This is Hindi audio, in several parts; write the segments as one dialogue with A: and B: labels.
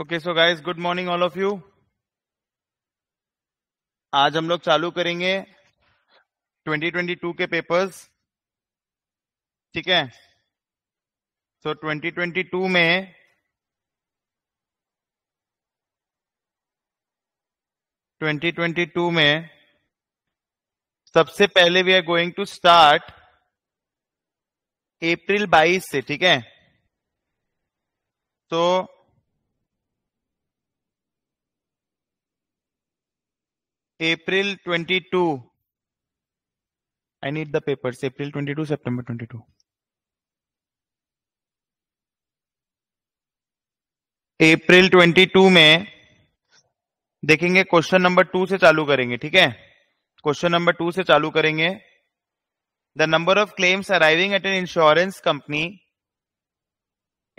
A: Okay so guys good morning all of you आज हम लोग चालू करेंगे 2022 के पेपर्स ठीक है सो so, 2022 में ट्वेंटी ट्वेंटी टू में सबसे पहले we are going to start April 22 से ठीक है तो April 22. I need the papers. April 22, September 22. अप्रैल 22 में देखेंगे क्वेश्चन नंबर टू से चालू करेंगे ठीक है क्वेश्चन नंबर टू से चालू करेंगे the number of claims arriving at an insurance company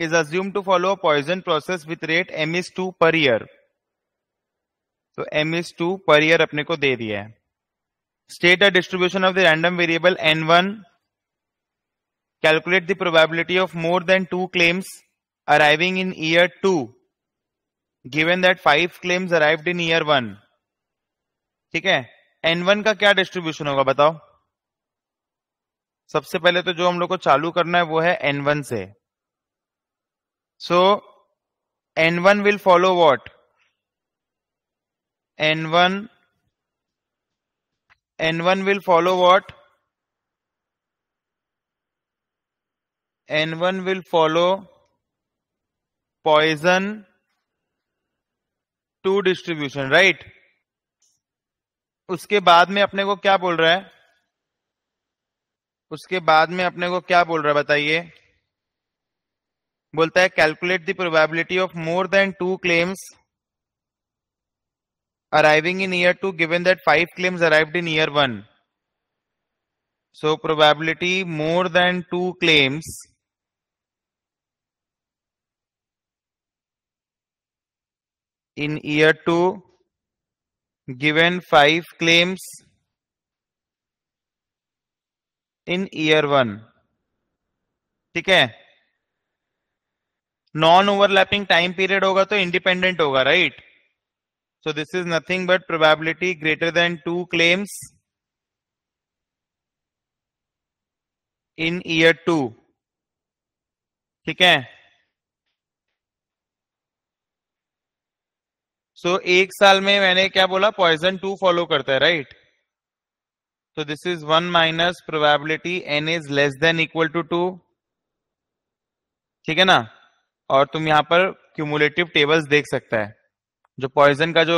A: is assume to follow a Poisson process with rate M is two per year तो M is two per year अपने को दे दिया है state distribution of the random variable N one calculate the probability of more than two claims arriving in year two given that five claims arrived in year one ठीक है एन वन का क्या डिस्ट्रीब्यूशन होगा बताओ सबसे पहले तो जो हम लोग को चालू करना है वो है एन वन से so N one will follow what n1 n1 will follow what n1 will follow Poisson 2 distribution right right? उसके बाद में अपने को क्या बोल रहा है उसके बाद में अपने को क्या बोल रहा है बताइए बोलता है calculate the probability of more than two claims arriving in year 2 given that five claims arrived in year 1. So probability more than two claims in year 2 given five claims in year 1. ठीक है नॉन ओवरलैपिंग टाइम पीरियड होगा तो इंडिपेंडेंट होगा right right? So this is nothing but probability greater than two claims in year 2 ठीक है सो so, एक साल में मैंने क्या बोला पॉइजन टू फॉलो करता है right so this is one minus probability N is less than equal to two ठीक है ना और तुम यहां पर क्यूमुलेटिव टेबल्स देख सकता है जो पॉइजन का जो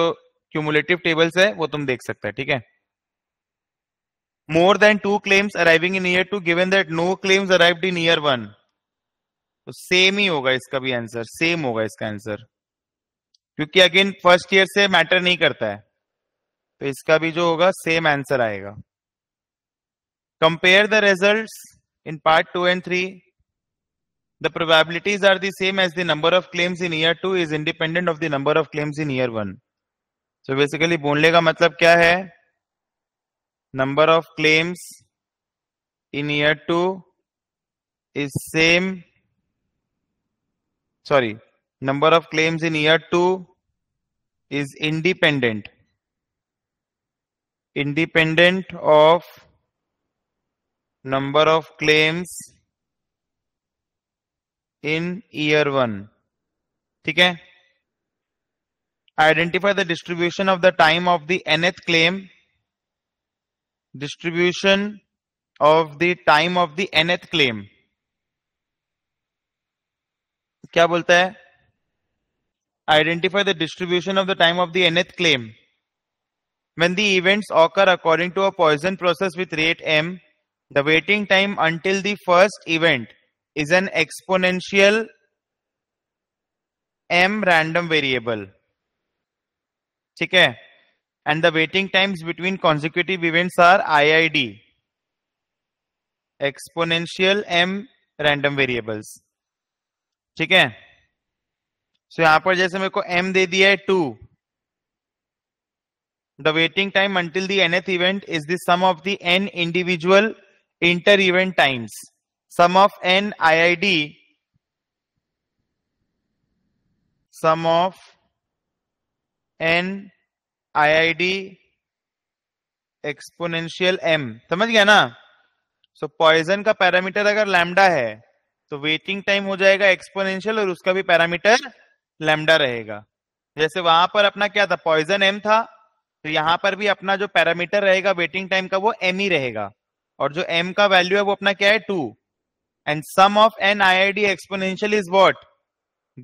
A: क्यूमुलेटिव टेबल्स है वो तुम देख सकते हैं ठीक है more than two claims arriving in year two given that no claims arrived in year one तो सेम ही होगा इसका भी आंसर सेम होगा इसका आंसर क्योंकि अगेन फर्स्ट ईयर से मैटर नहीं करता है तो इसका भी जो होगा सेम आंसर आएगा compare the result in part two and three The probabilities are the same as the number of claims in year 2 is independent of the number of claims in year 1 So basically bonle ka matlab kya hai Number of claims in year 2 is same. Sorry, number of claims in year 2 is independent independent of number of claims in year one. ठीक है identify the distribution of the time of the nth claim distribution of the time of the nth claim क्या बोलता है identify the distribution of the time of the nth claim when the events occur according to a poisson process with rate m the waiting time until the first event is an exponential m random variable ठीक है and the waiting times between consecutive events are IID exponential M random variables ठीक है सो so, यहां पर जैसे मेरे को m दे दिया है to the waiting time until the nth event is the sum of the n individual inter event times sum of n iid sum of n iid exponential m समझ गया ना सो so, पॉइजन का पैरामीटर अगर लैमडा है तो वेटिंग टाइम हो जाएगा एक्सपोनेंशियल और उसका भी पैरामीटर लैमडा रहेगा जैसे वहां पर अपना क्या था पॉइजन m था तो यहां पर भी अपना जो पैरामीटर रहेगा वेटिंग टाइम का वो m ही रहेगा और जो m का वैल्यू है वो अपना क्या है to and sum of n iid exponential is what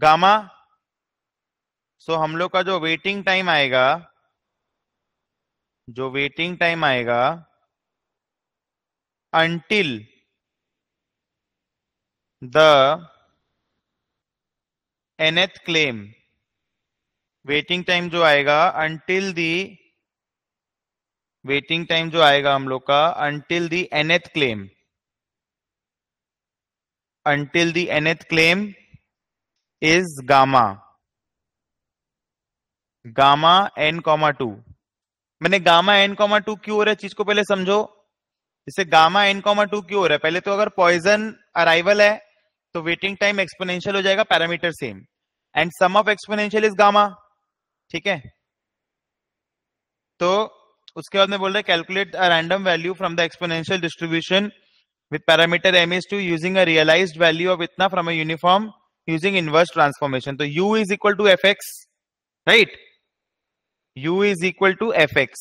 A: gamma so hum log ka jo waiting time aayega jo waiting time aayega until the nth claim waiting time जो आएगा अंटिल दी वेटिंग टाइम जो आएगा हम लोग का until the nth claim until the nth claim is gamma. Gamma N comma two मैंने गामा एन कॉमा टू क्यों हो रहा है चीज को पहले समझो जैसे गामा एन कॉमा टू क्यों हो रहा है पहले तो अगर पॉइजन अराइवल है तो वेटिंग टाइम एक्सपोनेंशियल हो जाएगा parameter same and sum of exponential is gamma ठीक है तो उसके बाद में बोल रहे calculate a random value from the exponential distribution with parameter m is 2 using a realized value of itna from a uniform using inverse transformation. So u is equal to fx, right? u is equal to fx.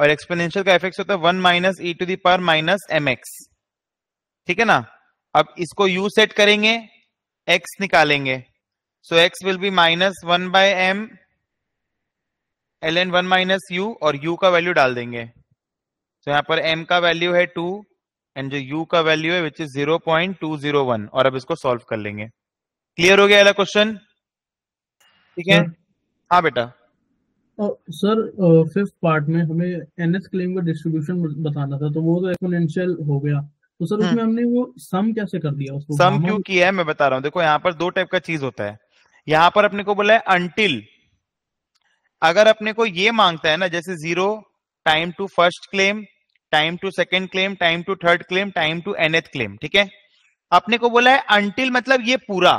A: और एक्सपोनेंशियल का एफेक्स होता है one minus E to the power minus M X ठीक है ना अब इसको u सेट करेंगे x निकालेंगे so so x will be minus one by M L N one minus U और u का वैल्यू डाल देंगे सो so यहां पर m का वैल्यू है टू एंड जो यू का वैल्यू है which is zero zero point two one और अब इसको सॉल्व कर लेंगे क्लियर हो गया अगला क्वेश्चन ठीक है हाँ बेटा सर फिफ्थ पार्ट में हमें एनएस क्लेम का डिस्ट्रीब्यूशन बताना था तो वो तो एक्सपोनेंशियल हो गया तो सर हम्म। उसमें हमने वो सम कैसे कर दिया उसको सम क्यों किया है मैं बता रहा हूँ देखो यहाँ पर दो टाइप का चीज होता है यहाँ पर अपने को बोला है अंटिल अगर अपने को ये मांगता है ना जैसे zero time to first claim time to second claim time to third claim time to nth claim ठीक है अपने को बोला है अंटिल मतलब ये पूरा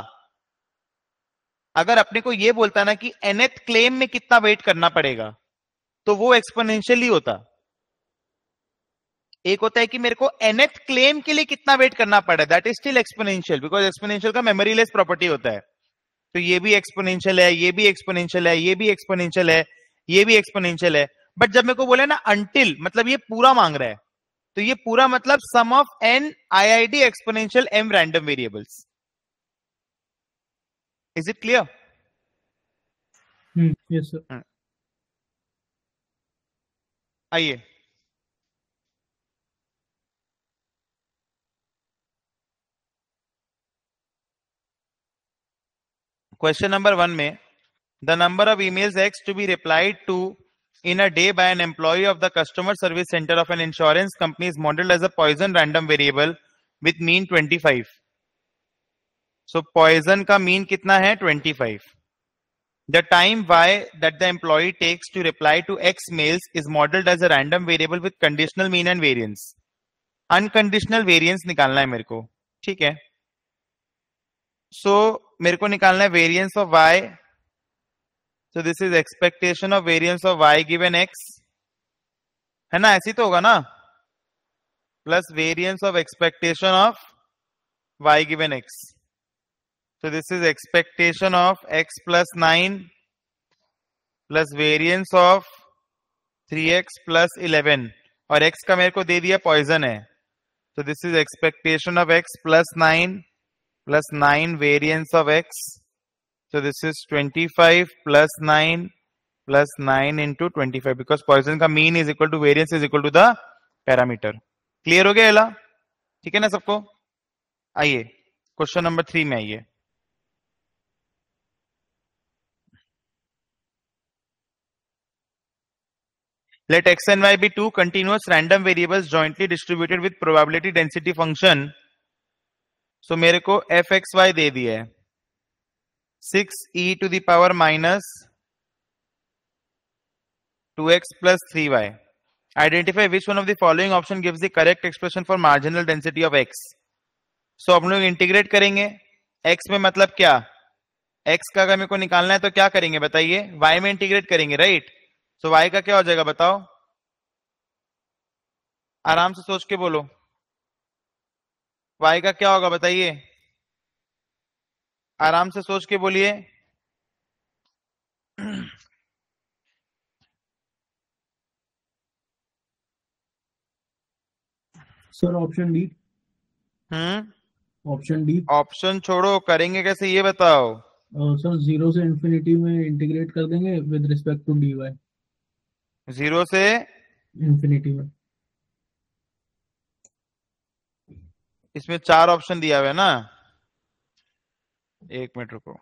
A: अगर अपने को ये बोलता ना कि एनएथ क्लेम में कितना वेट करना पड़ेगा तो वो एक्सपोनेंशियल ही होता एक होता है कि मेरे को एनएथ क्लेम के लिए कितना वेट करना पड़ा that is still exponential because exponential का मेमोरी लेस प्रॉपर्टी होता है तो ये भी एक्सपोनेंशियल है ये भी एक्सपोनेंशियल है ये भी एक्सपोनेंशियल है ये भी एक्सपोनेंशियल है बट जब मेरे को बोले ना अंटिल मतलब ये पूरा मांग रहा है तो ये पूरा मतलब sum of N I I D exponential M random variables is it clear आइए क्वेश्चन नंबर वन में the number of emails X to be replied to in a day by an employee of the customer service center of an insurance company is modeled as a poison random variable with mean 25 so poison ka mean kitna hai 25 the time y that the employee takes to reply to x mails is modeled as a random variable with conditional mean and variance unconditional variance nikalna hai mereko theek hai so, mereko nikalna hai variance of y so this is expectation of variance of y given x है ना ऐसी तो होगा ना plus variance of expectation of y given x so this is expectation of x plus 9 plus variance of 3x plus 11 और x का मेरे को दे दिया पॉइजन है so this is expectation of x plus 9 plus 9 variance of x So this is 25 plus 9 plus 9 into 25 because Poisson का mean is equal to variance is equal to the parameter. clear हो गया एला ठीक है ना सबको आइए क्वेश्चन नंबर थ्री में आइए let x and y be two continuous random variables jointly distributed with probability density function so मेरे को एफ एक्स वाई दे दिया है six E to the power minus two x plus three Y identify which one of the following option gives the correct expression for marginal density of X so हम लोग इंटीग्रेट करेंगे एक्स में मतलब क्या एक्स का अगर मेरे को निकालना है तो क्या करेंगे बताइए वाई में इंटीग्रेट करेंगे राइट सो वाई का क्या हो जाएगा बताओ आराम से सोच के बोलो वाई का क्या होगा बताइए आराम से सोच के बोलिए sir option D hmm option D option छोड़ो करेंगे कैसे ये बताओ सर uh, जीरो से इन्फिनिटी में इंटीग्रेट कर देंगे with respect to D Y zero से इन्फिनिटी में इसमें चार ऑप्शन दिया हुआ है ना एक मिनट रुको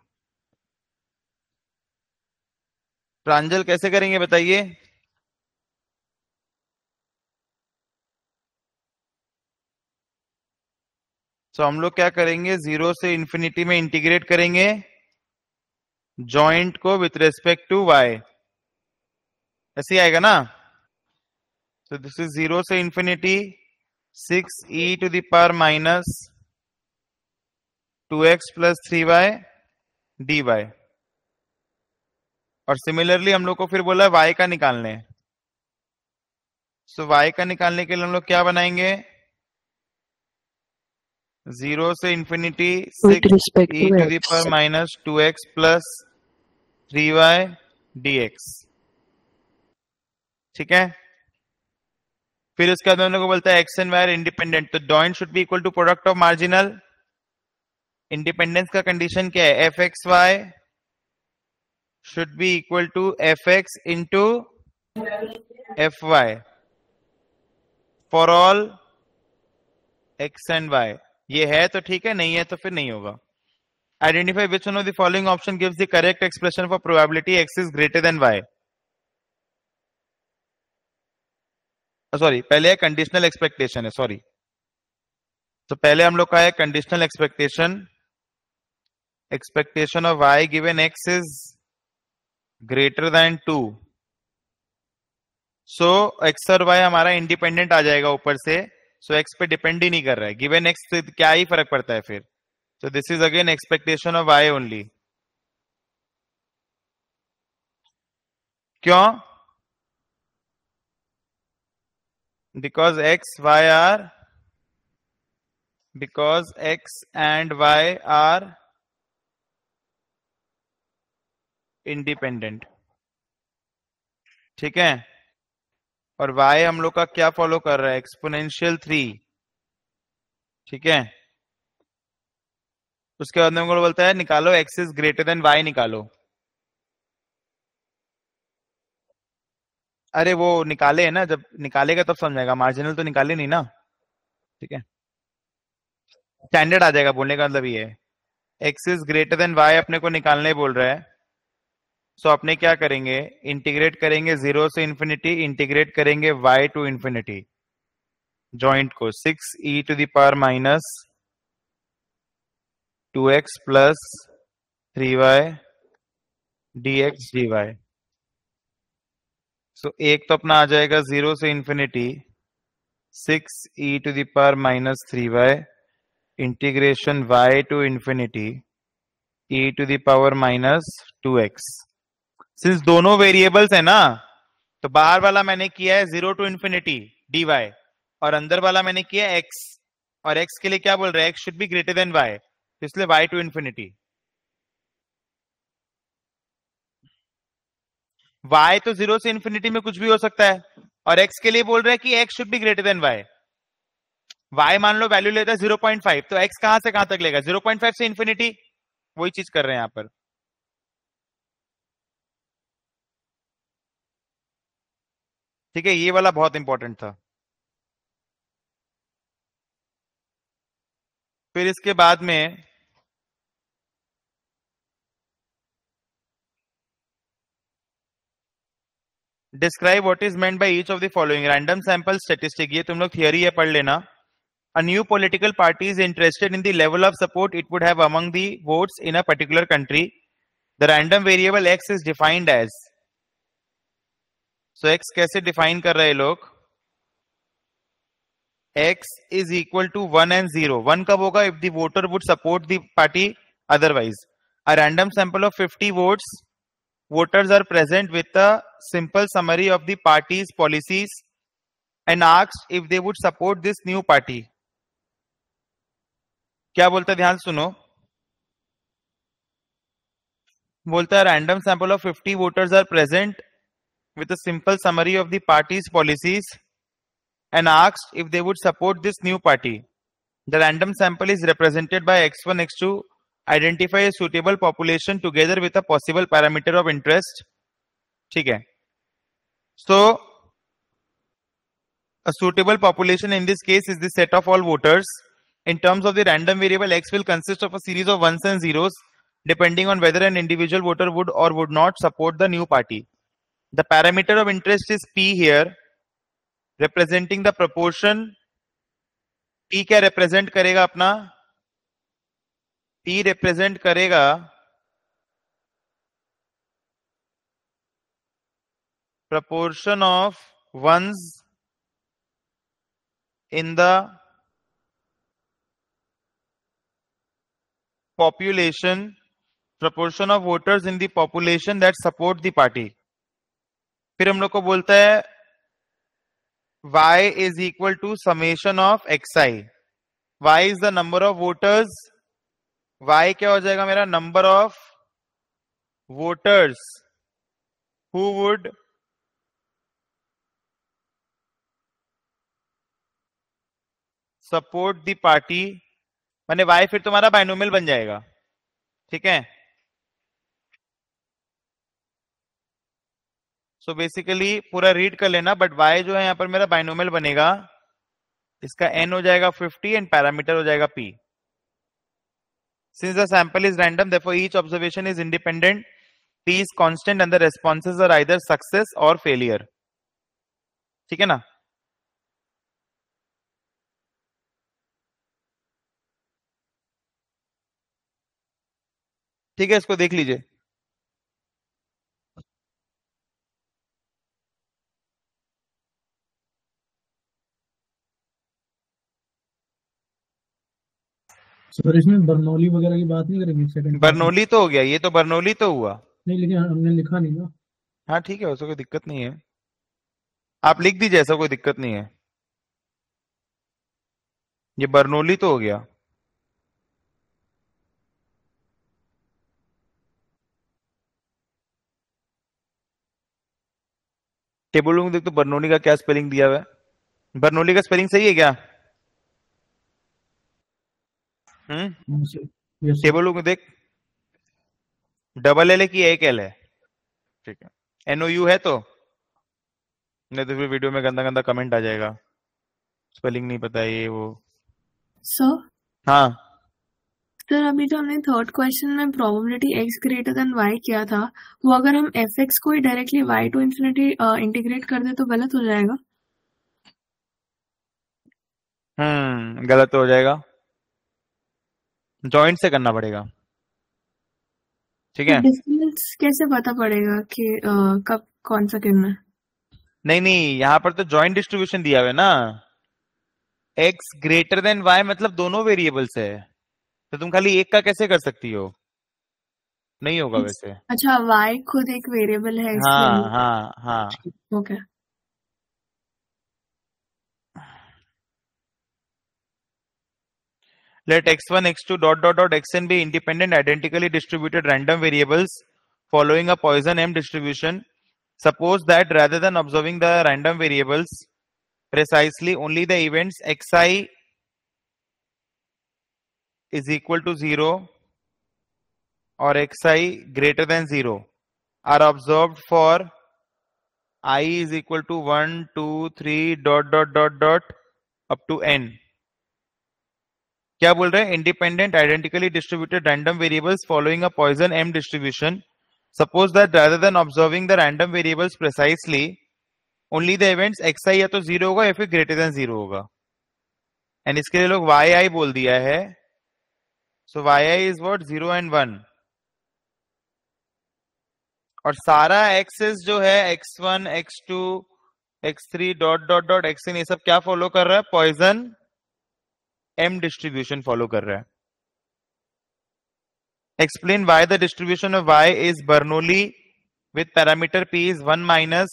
A: प्रांजल कैसे करेंगे बताइए तो so, हम लोग क्या करेंगे जीरो से इंफिनिटी में इंटीग्रेट करेंगे जॉइंट को विथ रेस्पेक्ट टू वाई ऐसे ही आएगा ना तो दिस इज जीरो से infinity six E to the power minus two x plus three Y D Y और सिमिलरली हम लोग को फिर बोला वाई का निकालने सो so, वाई का निकालने के लिए हम लोग क्या बनाएंगे जीरो से इंफिनिटी सिक्स टू पर minus two x plus three Y D X ठीक है फिर उसके बाद हम लोग को बोलता है एक्स एंड वायर इंडिपेंडेंट तो joint should be equal to product of marginal independence का कंडीशन क्या है F X Y should be equal to F X into F Y for all X and Y ये है तो ठीक है नहीं है तो फिर नहीं होगा identify which one of the following option gives the correct expression for probability X is greater than Y sorry पहले है कंडीशनल एक्सपेक्टेशन है सॉरी तो पहले हम लोग का है conditional expectation expectation of y given x is greater than two so so, x और y हमारा इंडिपेंडेंट आ जाएगा ऊपर से सो so x पे डिपेंड ही नहीं कर रहा है गिवेन x से क्या ही फर्क पड़ता है फिर so this is again expectation of y only क्यों because x y are because x and y are independent ठीक है और वाई हम लोग का क्या फॉलो कर रहा है एक्सपोनेंशियल थ्री ठीक है उसके बाद में बोलता है निकालो x is greater than y निकालो अरे वो निकाले है ना जब निकालेगा तब समझाएगा मार्जिनल तो निकाले नहीं ना ठीक है स्टैंडर्ड आ जाएगा बोलने का मतलब ये x is greater than y अपने को निकालने बोल रहा है सो अपने क्या करेंगे इंटीग्रेट करेंगे जीरो से इंफिनिटी इंटीग्रेट करेंगे वाई टू इंफिनिटी जॉइंट को six E to the power minus two x plus three Y D x d y so एक तो अपना आ जाएगा जीरो से infinity six E to the power minus three y integration y to infinity e to the power minus two x since दोनों वेरिएबल्स है ना तो बाहर वाला मैंने किया है zero to infinity d Y और अंदर वाला मैंने किया एक्स और एक्स के लिए क्या बोल रहे हैं x should be greater than y तो इसलिए वाई टू इंफिनिटी वाई तो जीरो से इंफिनिटी में कुछ भी हो सकता है और एक्स के लिए बोल रहे हैं कि x should be greater than y y मान लो वैल्यू लेता है जीरो पॉइंट फाइव तो एक्स कहां से कहां तक लेगा जीरो पॉइंट फाइव से इंफिनिटी वही चीज कर रहे हैं यहां पर ठीक है ये वाला बहुत इंपॉर्टेंट था फिर इसके बाद में describe what is meant by each of the following random sample statistic ये तुम लोग थियोरी है पढ़ लेना a new political party is interested in the level of support it would have among the votes in a particular country the random variable x is defined as so x कैसे डिफाइन कर रहे लोग x is equal to one and zero one कब होगा if the voter voter would support the party otherwise a random sample of fifty votes voters are present with a simple summary of the parties policies and आक्स if they would support this new party क्या बोलता ध्यान सुनो बोलता है random sample of 50 voters are present with a simple summary of the party's policies and asked if they would support this new party. The random sample is represented by x1, x2 identify a suitable population together with a possible parameter of interest. Okay. so a suitable population in this case is the set of all voters in terms of the random variable x will consist of a series of ones and zeros depending on whether an individual voter would or would not support the new party the parameter of interest is P here, representing the proportion. P represent करेगा अपना P represent करेगा proportion of ones in the population proportion of voters in the population that support the party फिर हम लोग को बोलता है y is equal to summation of i y is the number of voters y क्या हो जाएगा मेरा number of voters who would support the party मैंने y फिर तुम्हारा बाइनोमियल बन जाएगा ठीक है सो बेसिकली पूरा रीड कर लेना बट वाई जो है यहाँ पर मेरा बाइनोमियल बनेगा इसका एन हो जाएगा 50 एंड पैरामीटर हो जाएगा p since the sample is random therefore each observation is independent p is constant and the responses are either success और फेलियर ठीक है ना ठीक है इसको देख लीजिए सर तो इसमें बर्नौली वगैरह की बात नहीं करेंगे सेकंड बर्नौली तो हो गया ये तो बर्नौली तो हुआ नहीं लेकिन हाँ, हमने लिखा नहीं ना हाँ ठीक है उसको कोई दिक्कत नहीं है आप लिख दीजिए ऐसा कोई दिक्कत नहीं है ये बर्नौली तो हो गया टेबल में देखो तो बर्नौली का क्या स्पेलिंग दिया हुआ है बर्नौली का स्पेलिंग सही है क्या हम्म? टेबल में देख डबल एल है कि एक एल है ठीक है एनओयू है तो नहीं तो फिर वीडियो में गंदा गंदा कमेंट आ जाएगा स्पेलिंग नहीं पता ये वो सो हाँ सर अभी जो हमने थर्ड क्वेश्चन में probability x greater than y किया था वो अगर हम एफ एक्स को directly y to infinity integrate कर दे तो गलत हो जाएगा हम्म गलत हो जाएगा जॉइंट से करना पड़ेगा ठीक है डिस्टेंस कैसे पता पड़ेगा कि कब कौन सा करना है नहीं नहीं यहाँ पर तो जॉइंट डिस्ट्रीब्यूशन दिया हुआ है ना एक्स ग्रेटर देन वाई मतलब दोनों वेरिएबल्स है तो तुम खाली एक का कैसे कर सकती हो नहीं होगा वैसे अच्छा वाई खुद एक वेरिएबल है हाँ, हाँ हाँ हाँ okay okay. let x1, x2, dot, dot, dot, xn be independent, identically distributed random variables following a Poisson M distribution. Suppose that rather than observing the random variables precisely, only the events xi is equal to 0 or xi greater than 0 are observed for i is equal to 1, 2, 3, dot, dot, dot, dot, up to n. क्या बोल रहे हैं independent identically distributed random variables following a poisson m distribution suppose that rather than observing the random variables precisely only the events x i या तो जीरो होगा या फिर ग्रेटर देन जीरो होगा एंड इसके लिए लोग वाई आई बोल दिया है so y I is what zero and one और सारा एक्सेस जो है x x one two x three dot dot dot x इन ये सब क्या फॉलो कर रहा है पॉइजन m distribution follow कर रहा है explain why the distribution of y is Bernoulli with parameter p is 1 minus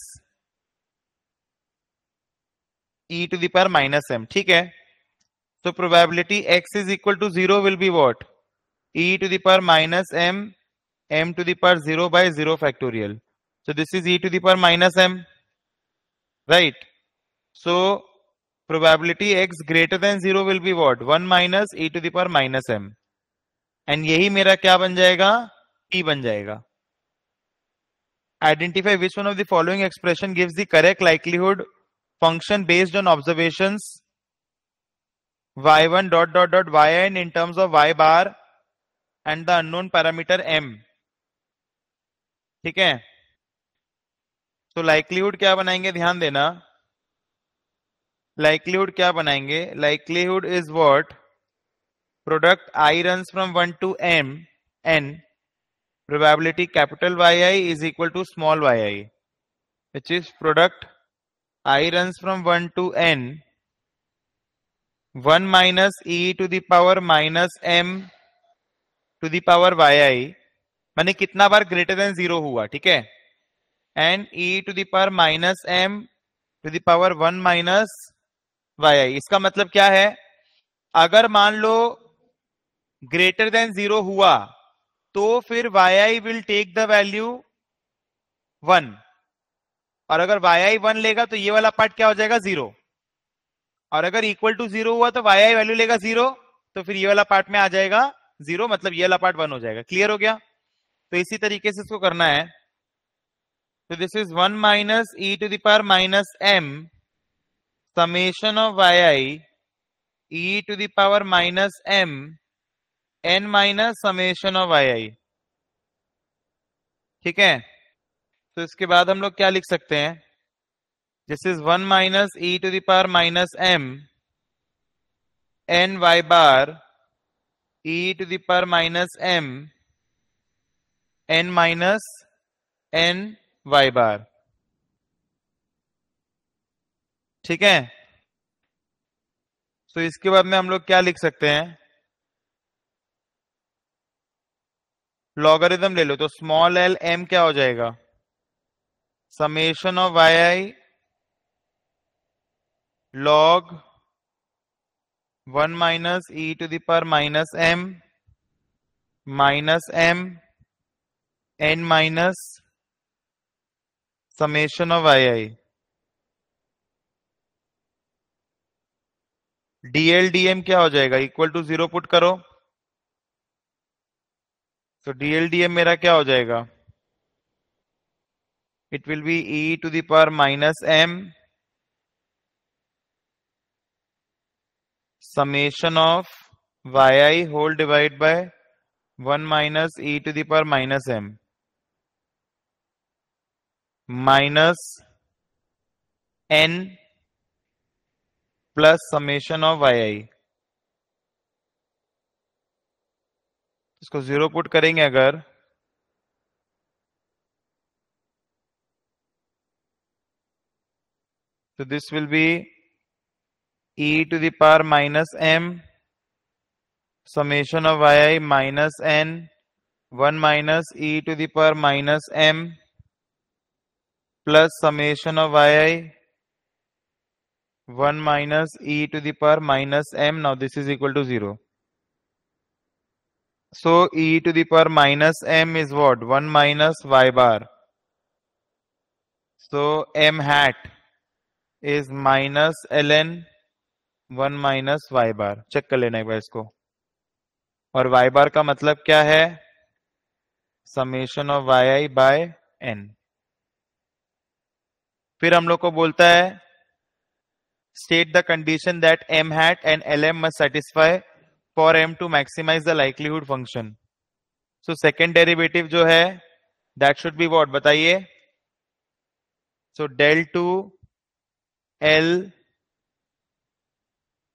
A: e to the power minus m. ठीक है So probability x is equal to 0 will be what? e to the power minus m m to the power 0 by 0 factorial. So this is e to the power minus m. Right. So probability x greater than zero will be what one minus E to the power minus m and यही मेरा क्या बन जाएगा टी e बन जाएगा identify which one of the following expression gives the correct likelihood function based on observation y one dot dot dot y n in terms of y bar and the unknown parameter m ठीक है तो लाइवलीहुड क्या बनाएंगे ध्यान देना लाइकलीहुड क्या बनाएंगे likelihood is what product i run from one to m n probability capital y I is equal to small y i which is product i run from one to n one minus E to the power minus m to the power y i मैंने कितना बार ग्रेटर देन जीरो हुआ ठीक है and e to the power minus m to the power one minus y i इसका मतलब क्या है अगर मान लो ग्रेटर देन जीरो हुआ तो फिर y i will take the value one और अगर वाई आई वन लेगा तो ये वाला पार्ट क्या हो जाएगा जीरो और अगर इक्वल टू जीरो हुआ तो वाई आई वैल्यू लेगा जीरो तो फिर ये वाला पार्ट में आ जाएगा जीरो मतलब ये वाला पार्ट वन हो जाएगा क्लियर हो गया तो इसी तरीके से इसको करना है तो this is one minus E to the power minus m summation of yi e to the power minus m n minus summation of yi ठीक है तो इसके बाद हम लोग क्या लिख सकते हैं this is one minus E to the power minus m n y bar e to the power minus m n minus n y bar ठीक है तो इसके बाद में हम लोग क्या लिख सकते हैं लॉगरिदम ले लो तो स्मॉल एल एम क्या हो जाएगा summation of y i log one minus E to the power minus m minus m n minus summation of y i dl dm क्या हो जाएगा इक्वल टू जीरो पुट करो तो डीएल डीएम मेरा क्या हो जाएगा it will be E to the power minus m summation of y i whole divide by one minus E to the power minus m minus n plus summation of y इसको जीरो पुट करेंगे अगर तो this will be E to the power minus m summation of y i minus n one minus E to the minus m plus summation of y i one minus E to the the power minus m now this is equal to zero so e to the the power minus m is what one minus y bar so m hat is minus L N one minus y bar check कर लेना एक बार इसको और वाई बार का मतलब क्या है summation of y i by n फिर हम लोग को बोलता है state the condition that m hat and lm must satisfy for m to maximize the likelihood function. So second derivative jo hai that should be what bataiye So del 2 L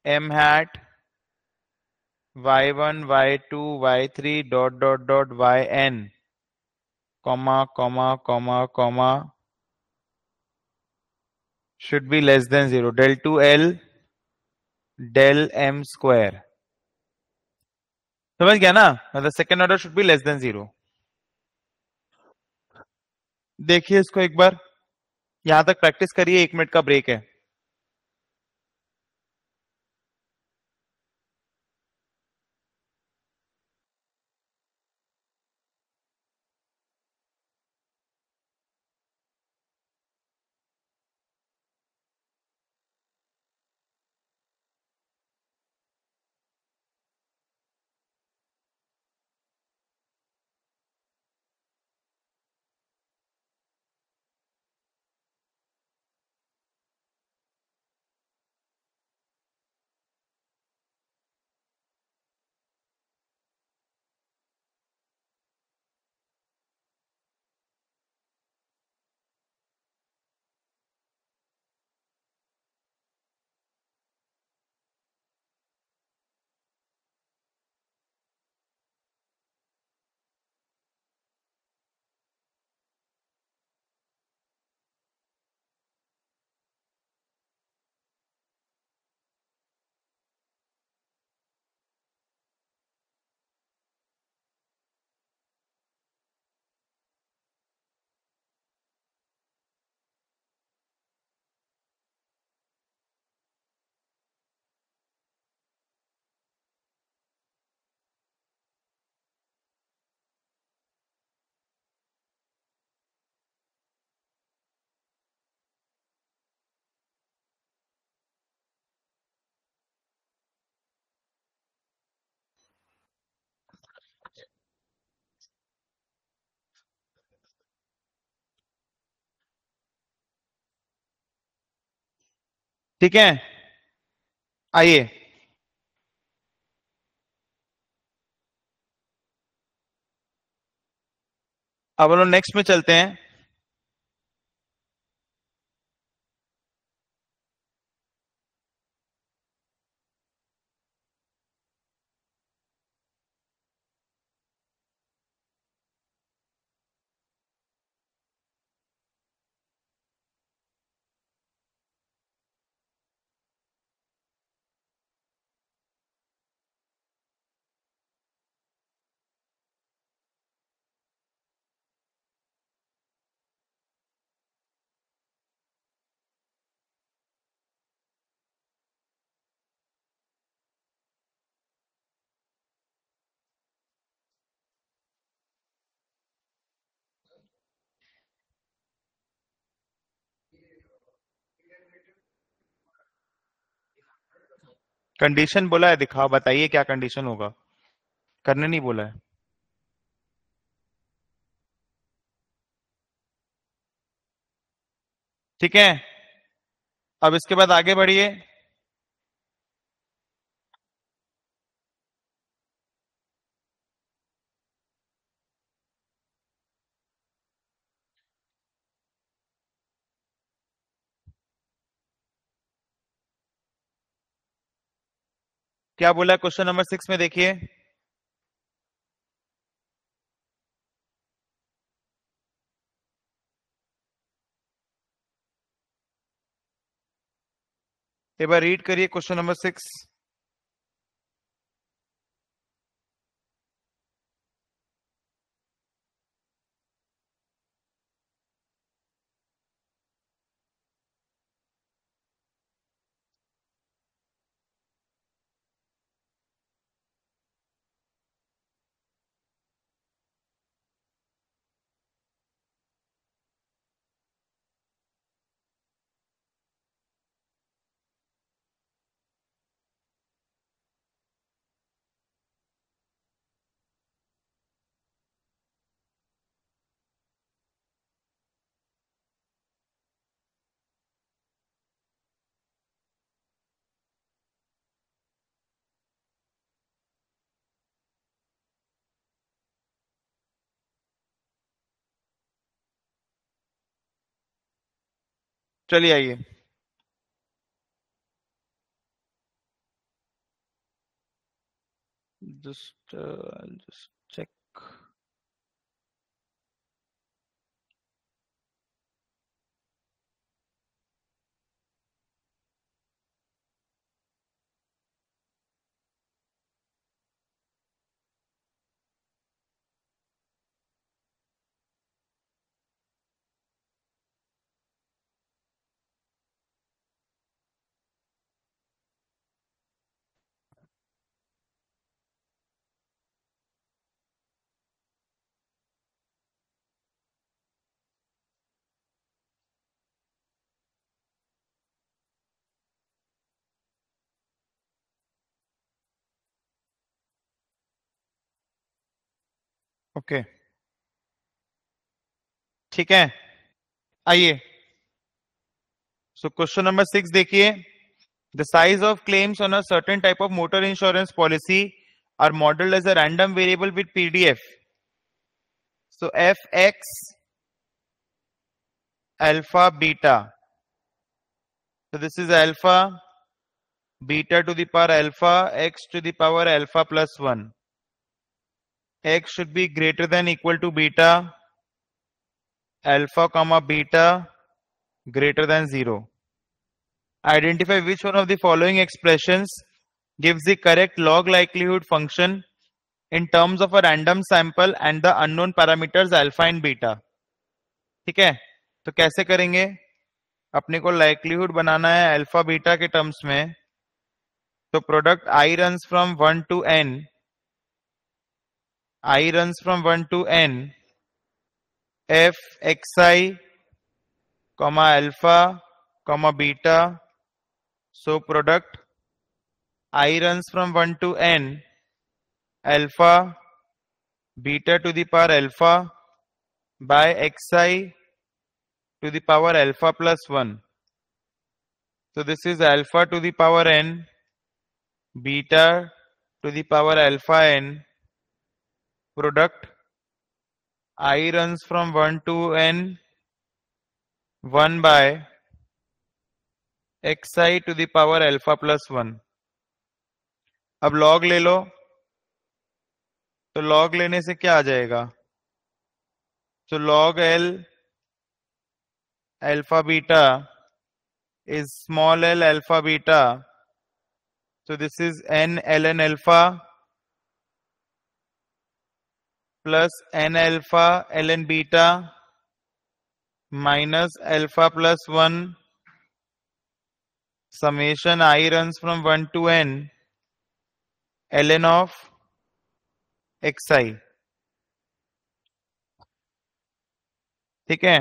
A: m hat y1 y2 y3 dot dot dot yn comma comma comma comma should be less than 0. Del 2L del M square. समझ गया ना मतलब second order should be less than zero देखिए इसको एक बार यहां तक प्रैक्टिस करिए एक मिनट का ब्रेक है ठीक है आइए अब हम लोग नेक्स्ट में चलते हैं कंडीशन बोला है दिखाओ बताइए क्या कंडीशन होगा करने नहीं बोला है ठीक है अब इसके बाद आगे बढ़िए क्या बोला क्वेश्चन नंबर सिक्स में देखिए एक बार रीड करिए क्वेश्चन नंबर सिक्स चलिए आइए जस्ट जस्ट चेक ओके ठीक है आइए सो क्वेश्चन नंबर सिक्स देखिए the size of claims on a certain type of motor insurance policy are modelled as a random variable the PDF so F x alpha beta so this is alpha beta to the power alpha x to the power alpha x should be greater than equal to beta alpha comma beta greater than 0 identify which one of the following expressions gives the correct log likelihood function in terms of a random sample and the unknown parameters alpha and beta ठीक है तो कैसे करेंगे अपने को लाइक्लीहुड बनाना है अल्फा बीटा के टर्म्स में तो product i run from one to n i runs from 1 to n f xi comma alpha comma beta so product i runs from 1 to n alpha beta to the power alpha by xi to the power alpha plus 1 so this is alpha to the power n beta to the power alpha n product i runs from 1 to n 1 by xi to the power alpha plus 1 ab log ले लो तो log लेने से क्या आ जाएगा तो log l alpha beta is small l alpha beta so this is n ln alpha plus n alpha l n beta minus alpha plus one i run from one to n l n of x i ठीक है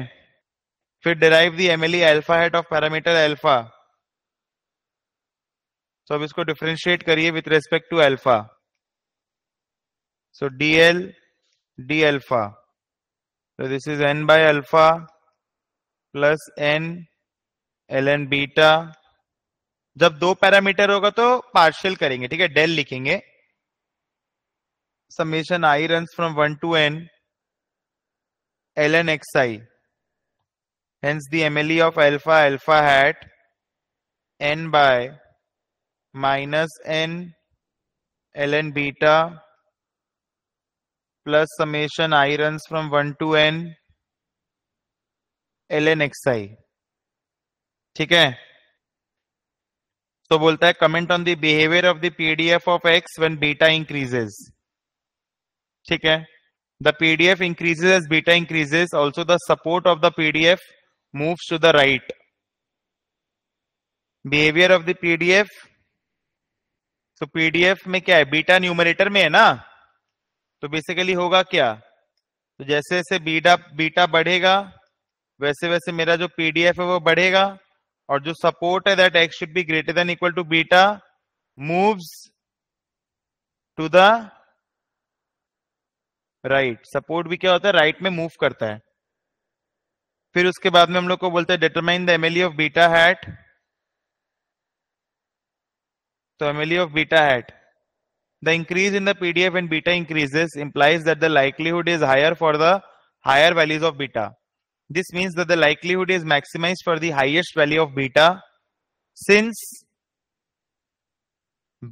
A: फिर derive the MLE alpha hat of parameter alpha so अब इसको डिफ्रेंशिएट करिए with respect to alpha so dl d alpha so this is n by alpha plus n ln beta जब दो पैरामीटर होगा तो पार्शियल करेंगे ठीक है डेल लिखेंगे summation I run from one to n l N x i hence the of alpha alpha hat n by minus n l n beta plus summation i runs from 1 to n ln xi ठीक है तो बोलता है comment on the behaviour of the PDF of x when beta increases ठीक है the PDF increases as beta increases also the support of the PDF moves to the right behaviour of the PDF तो पीडीएफ में क्या है बीटा न्यूमरेटर में है ना तो बेसिकली होगा क्या तो जैसे जैसे बीटा बीटा बढ़ेगा वैसे वैसे मेरा जो पीडीएफ है वो बढ़ेगा और जो सपोर्ट है that x should be greater than equal to beta moves to the right support भी क्या होता है राइट right में मूव करता है फिर उसके बाद में हम लोग को बोलते हैं determine the MLE of beta hat तो MLE of beta hat The increase in the PDF and beta increases implies that the likelihood is higher for the higher values of beta. This means that the likelihood is maximized for the highest value of beta since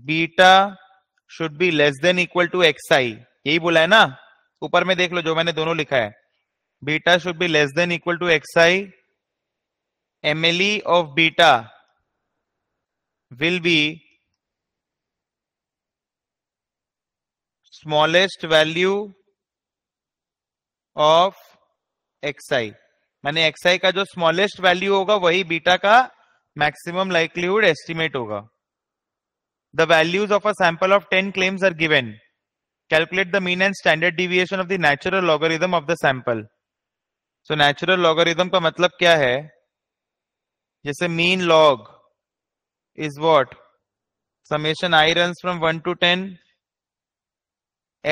A: beta should be less than equal to xi. यही bola hai na upar mein dekh lo jo maine dono likha hai beta should be less than equal to xi mle of beta will be smallest smallest value of xi माने xi का जो स्मॉलेस्ट वैल्यू होगा वही बीटा का मैक्सिमम लाइक्लीहुड एस्टिमेट होगा the values of a sample of ten claims are given calculate the mean and standard deviation of the natural logarithm of the sample so natural logarithm का मतलब क्या है जैसे mean log is what summation I run from one to ten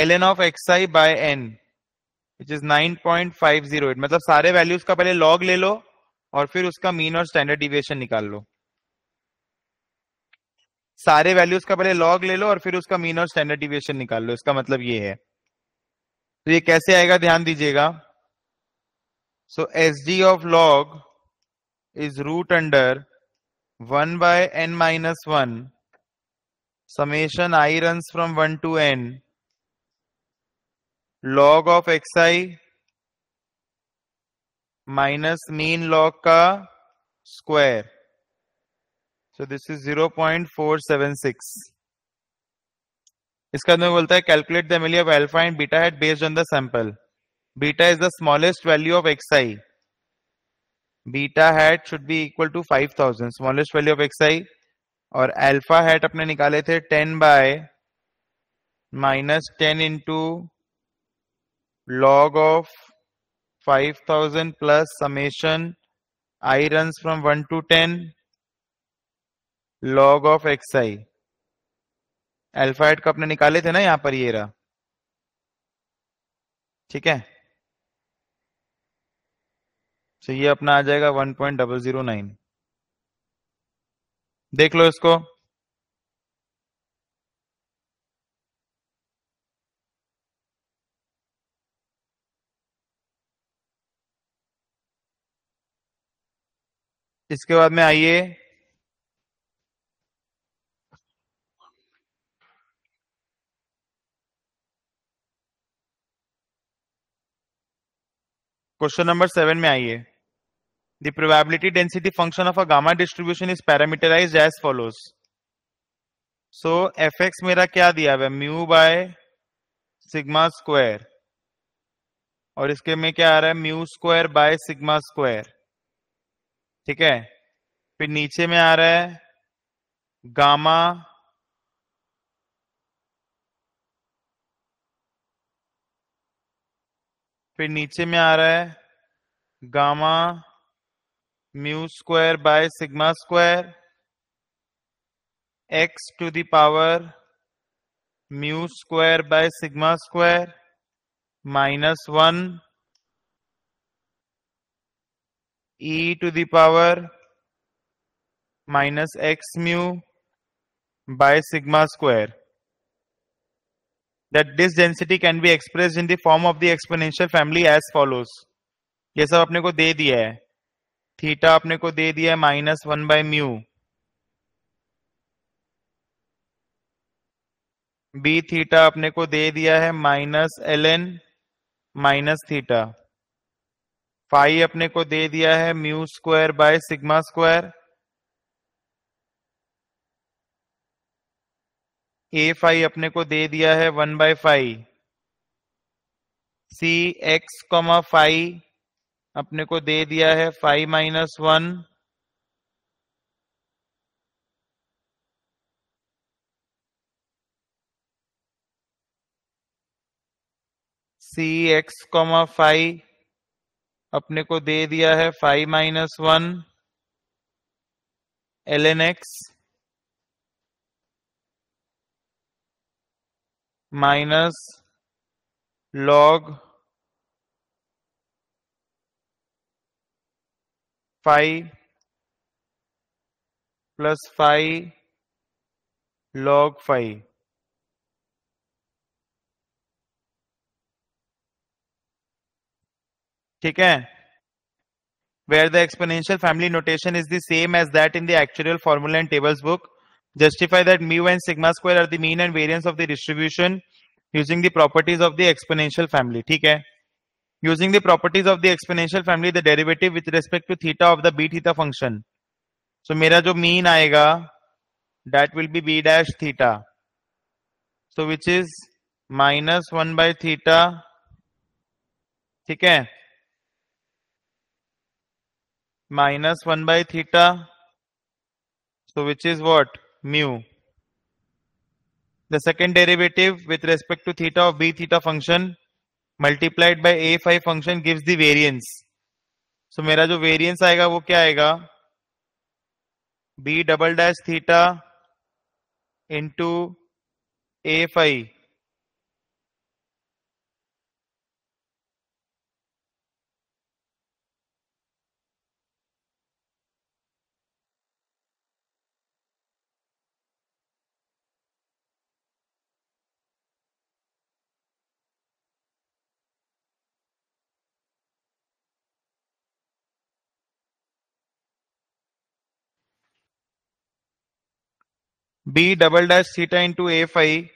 A: ln ऑफ xi by n which is 9.508 मतलब सारे वैल्यूज का पहले लॉग ले लो और फिर उसका मीन और स्टैंडर्ड डिविएशन निकाल लो सारे वैल्यूज का पहले लॉग ले लो और फिर उसका मीन और स्टैंडर्ड डिविएशन निकाल लो इसका मतलब ये है तो ये कैसे आएगा ध्यान दीजिएगा so S D of log is root under one by N minus one summation I run from one to N log of x I minus mean log का square so this is zero point four seven six इसका अंदर बोलता है calculate the value of alpha and beta head based on the sample beta is the smallest value of x I beta should be equal to 5000 smallest value of x I और अल्फा हैट अपने निकाले थे 10 by minus ten into log of 5000 plus summation i runs from 1 to 10 log of xi alpha hat को अपने निकाले थे ना यहां पर ये रहा ठीक है तो ये अपना आ जाएगा 1.009 देख लो इसको इसके बाद में आइए क्वेश्चन नंबर सेवन में आइए the probability density function of a gamma distribution is parameterise as follows so F X मेरा क्या दिया हुआ म्यू बाय सिग्मा स्क्वायर और इसके में क्या आ रहा है mu square by sigma square ठीक है फिर नीचे में आ रहा है गामा फिर नीचे में आ रहा है gamma mu square by sigma square X to the power mu square by sigma square minus one e to the power minus x mu by sigma square that this density can be expressed in the form of the exponential family as follows ये सब अपने को दे दिया है थीटा अपने को दे दिया है minus one by mu B theta अपने को दे दिया है minus L N minus theta phi अपने को दे दिया है mu square by sigma square A five अपने को दे दिया है one by five C X comma five अपने को दे दिया है five minus one C X comma five अपने को दे दिया है five minus one L N X minus log five plus five log five ठीक है where the exponential family notation is the same as that in the actual and tables book justify that mu and sigma square are the mean and variance of the distribution using the properties of the exponential family ठीक है using the properties of the exponential family the derivative with respect to theta of the B theta function so मेरा जो मीन आएगा that will be B dash theta so which is minus one by theta ठीक है minus 1 by theta. So which is what? Mu. The second derivative with respect to theta of b theta function multiplied by a phi function gives the variance. So मेरा जो variance आएगा वो क्या आएगा? b double dash theta into a phi b double dash theta into a phi.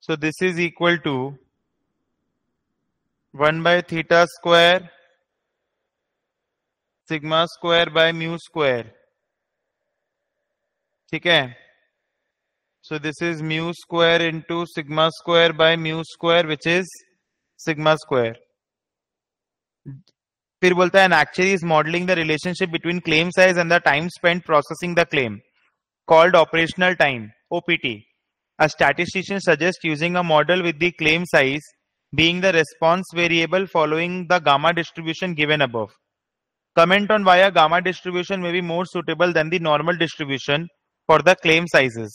A: So this is equal to 1 by theta square sigma square by mu square. ठीक है so this is mu square into sigma square by mu square which is sigma square फिर बोलता है an actually is modelling the relationship between claim size and the time spend processing the called operational time OPT. A statistician suggests using a model with the claim size being the response variable following the gamma distribution given above. Comment on why a gamma distribution may be more suitable than the normal distribution for the claim sizes.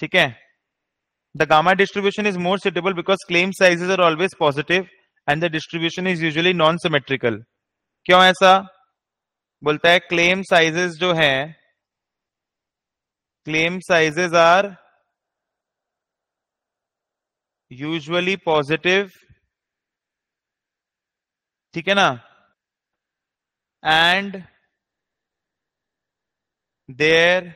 A: theek hai The gamma distribution is more suitable because claim sizes are always positive and the distribution is usually non-symmetrical. kyon aisa bolta hai claim sizes jo हैं claim sizes are usually positive ठीक है ना and their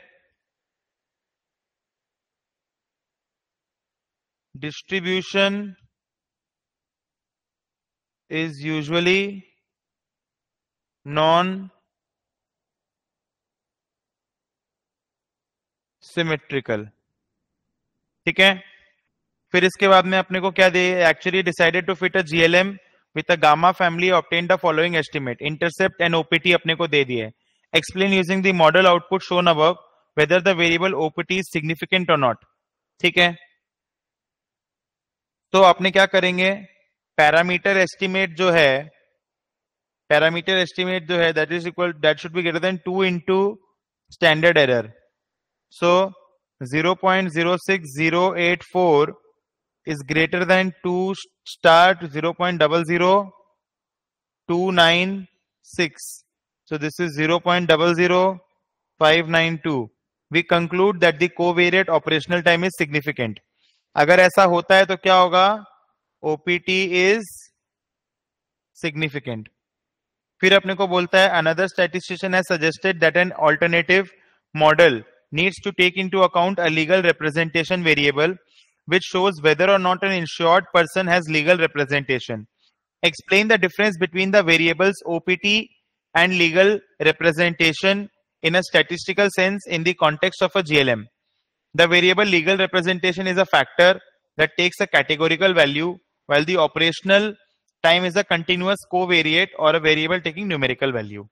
A: distribution is usually non symmetrical ठीक है फिर इसके बाद में अपने को क्या दे actually decided to fit a GLM with a gamma family obtain the following estimate intercept and OPT अपने को दे दिए explain using the model output shown अब whether the variable OPT is significant और नॉट ठीक है तो आपने क्या करेंगे पैरामीटर एस्टिमेट जो है पैरामीटर एस्टिमेट जो है that is equal that should be greater than two into standard error So 0.06084 is greater than 2 star to 0.00296. So this is 0.00592. We conclude that the covariate operational time is significant. agar aisa hota hai to kya hoga OPT is significant. फिर अपने को बोलता है another statistician has suggested that an alternative model needs to take into account a legal representation variable which shows whether or not an insured person has legal representation. Explain the difference between the variables OPT and legal representation in a statistical sense in the context of a GLM. The variable legal representation is a factor that takes a categorical value, while the operational time is a continuous covariate or a variable taking numerical value.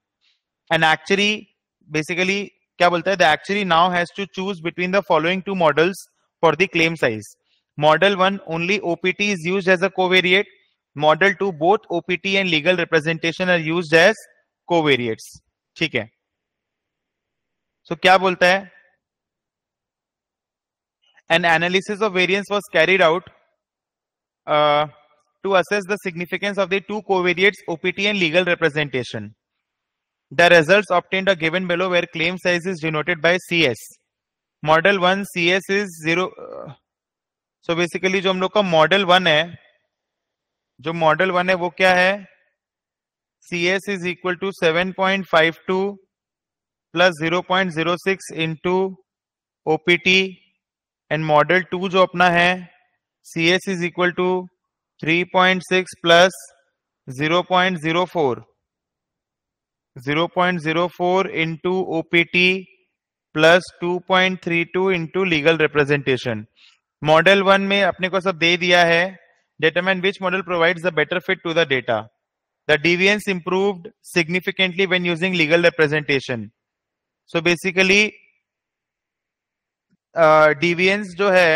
A: An actuary basically क्या बोलता है the actually now has to choose between the following two models for the claim size model one only OPT is use as a covariate model two both OPT and legal representation are use as covariates ठीक है सो क्या बोलता है an analysis of variance was carried out to assess the significance of the two covariates OPT and legal representation The results obtained are given below where claim size is denoted by CS. Model one C S is zero so basically जो हम लोग का मॉडल वन है जो मॉडल वन है वो क्या है C S is equal to seven point five two plus zero point zero six into OPT and model two जो अपना है C S is equal to three point six plus zero point zero four zero point zero four into OPT plus two point three two into legal representation model one में अपने को सब दे दिया है determine which model provide the better fit to the data the deviance improved significantly when using legal representation so basically deviance जो है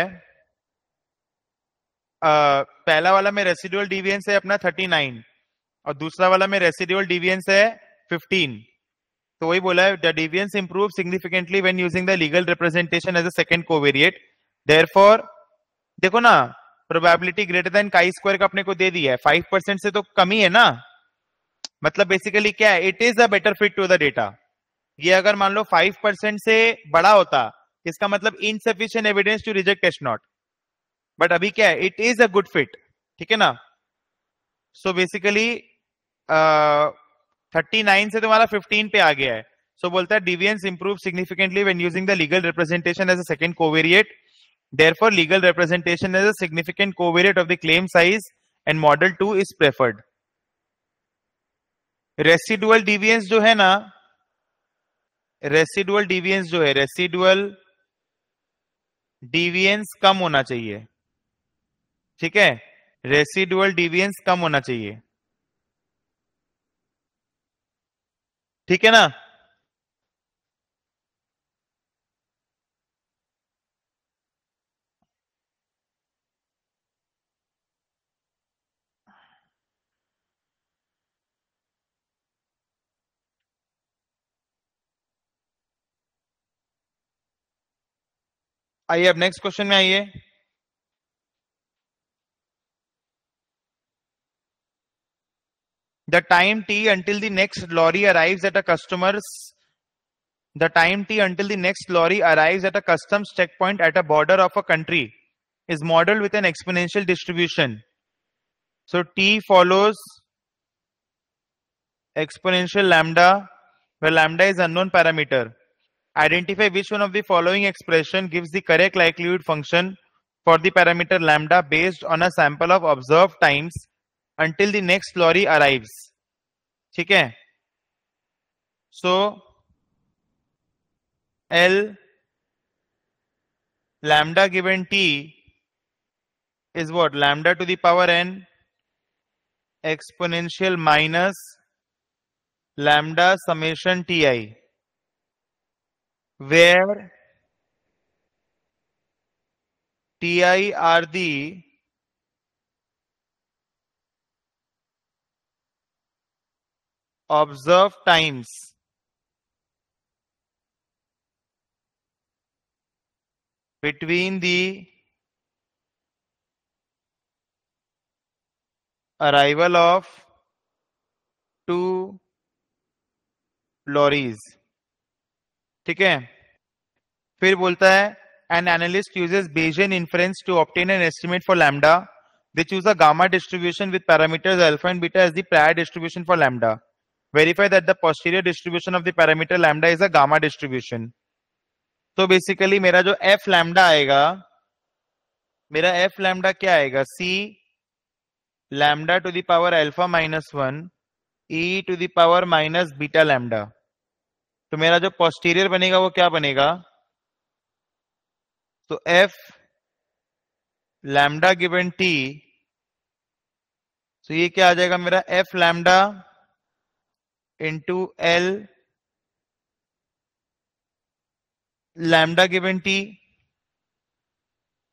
A: Uh, पहला वाला में रेसिडुअल डिवियंस है अपना नाइन और दूसरा वाला में रेसिडुअल डिवियंस है फिफ्टीन तो वही बोला है deviance improve significantly when using the legal representation as a second covariate therefore देखो ना probability greater than chi square का अपने को दे दिया है फाइव परसेंट से तो कम ही है ना मतलब बेसिकली क्या है it is a better fit to the data ये अगर मान लो फाइव परसेंट से बड़ा होता इसका मतलब insufficient evidence to reject test not but अभी क्या है it is a good fit ठीक है ना सो बेसिकली थर्टी नाइन से तुम्हारा फिफ्टीन पे आ गया है सो so, बोलता है deviance improve significantly when using the legal representation as a second covariate therefore legal representation as a significant covariate of the claim size and model 2 is preferred residual deviance जो है ना रेसिडुअल डिवियंस जो है रेसिडुअल डिवियंस कम होना चाहिए ठीक है रेसिडुअल डिवियंस कम होना चाहिए ठीक है ना आइए अब नेक्स्ट क्वेश्चन में आइए the time t until the next lorry arrives at a customer's the time t until the next lorry arrives at a customs checkpoint at a border of a country is modeled with an exponential distribution so t follows exponential lambda where lambda is unknown parameter identify which one of the following expression gives the correct likelihood function for the parameter lambda based on a sample of observed times until the next lorry arrives okay. So, L lambda given t is what lambda to the power n exponential minus lambda summation ti where ti are the observe times between the arrival of two lorries ठीक है फिर बोलता है an analyst uses Bayesian inference to obtain an estimate for lambda they choose a gamma distribution with parameters alpha and beta as the prior distribution for lambda verify that the posterior distribution of the parameter lambda is a gamma distribution. तो बेसिकली मेरा जो एफ लैम्डा आएगा मेरा एफ लैम्डा क्या आएगा C lambda to the power alpha minus one E to the power minus beta lambda तो मेरा जो पोस्टीरियर बनेगा वो क्या बनेगा तो एफ लैम्डा गिवन टी तो ये क्या आ जाएगा मेरा F lambda into L lambda given T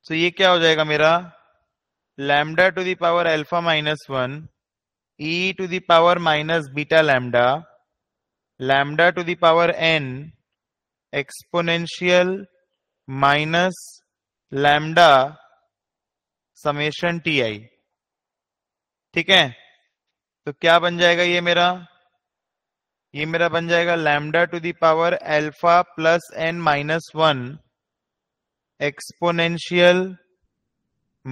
A: तो ये क्या हो जाएगा मेरा lambda to the power alpha minus one E to the power minus beta lambda lambda to the power N exponential minus lambda summation T I ठीक है तो क्या बन जाएगा ये मेरा ये मेरा बन जाएगा lambda to the power alpha plus N minus one exponential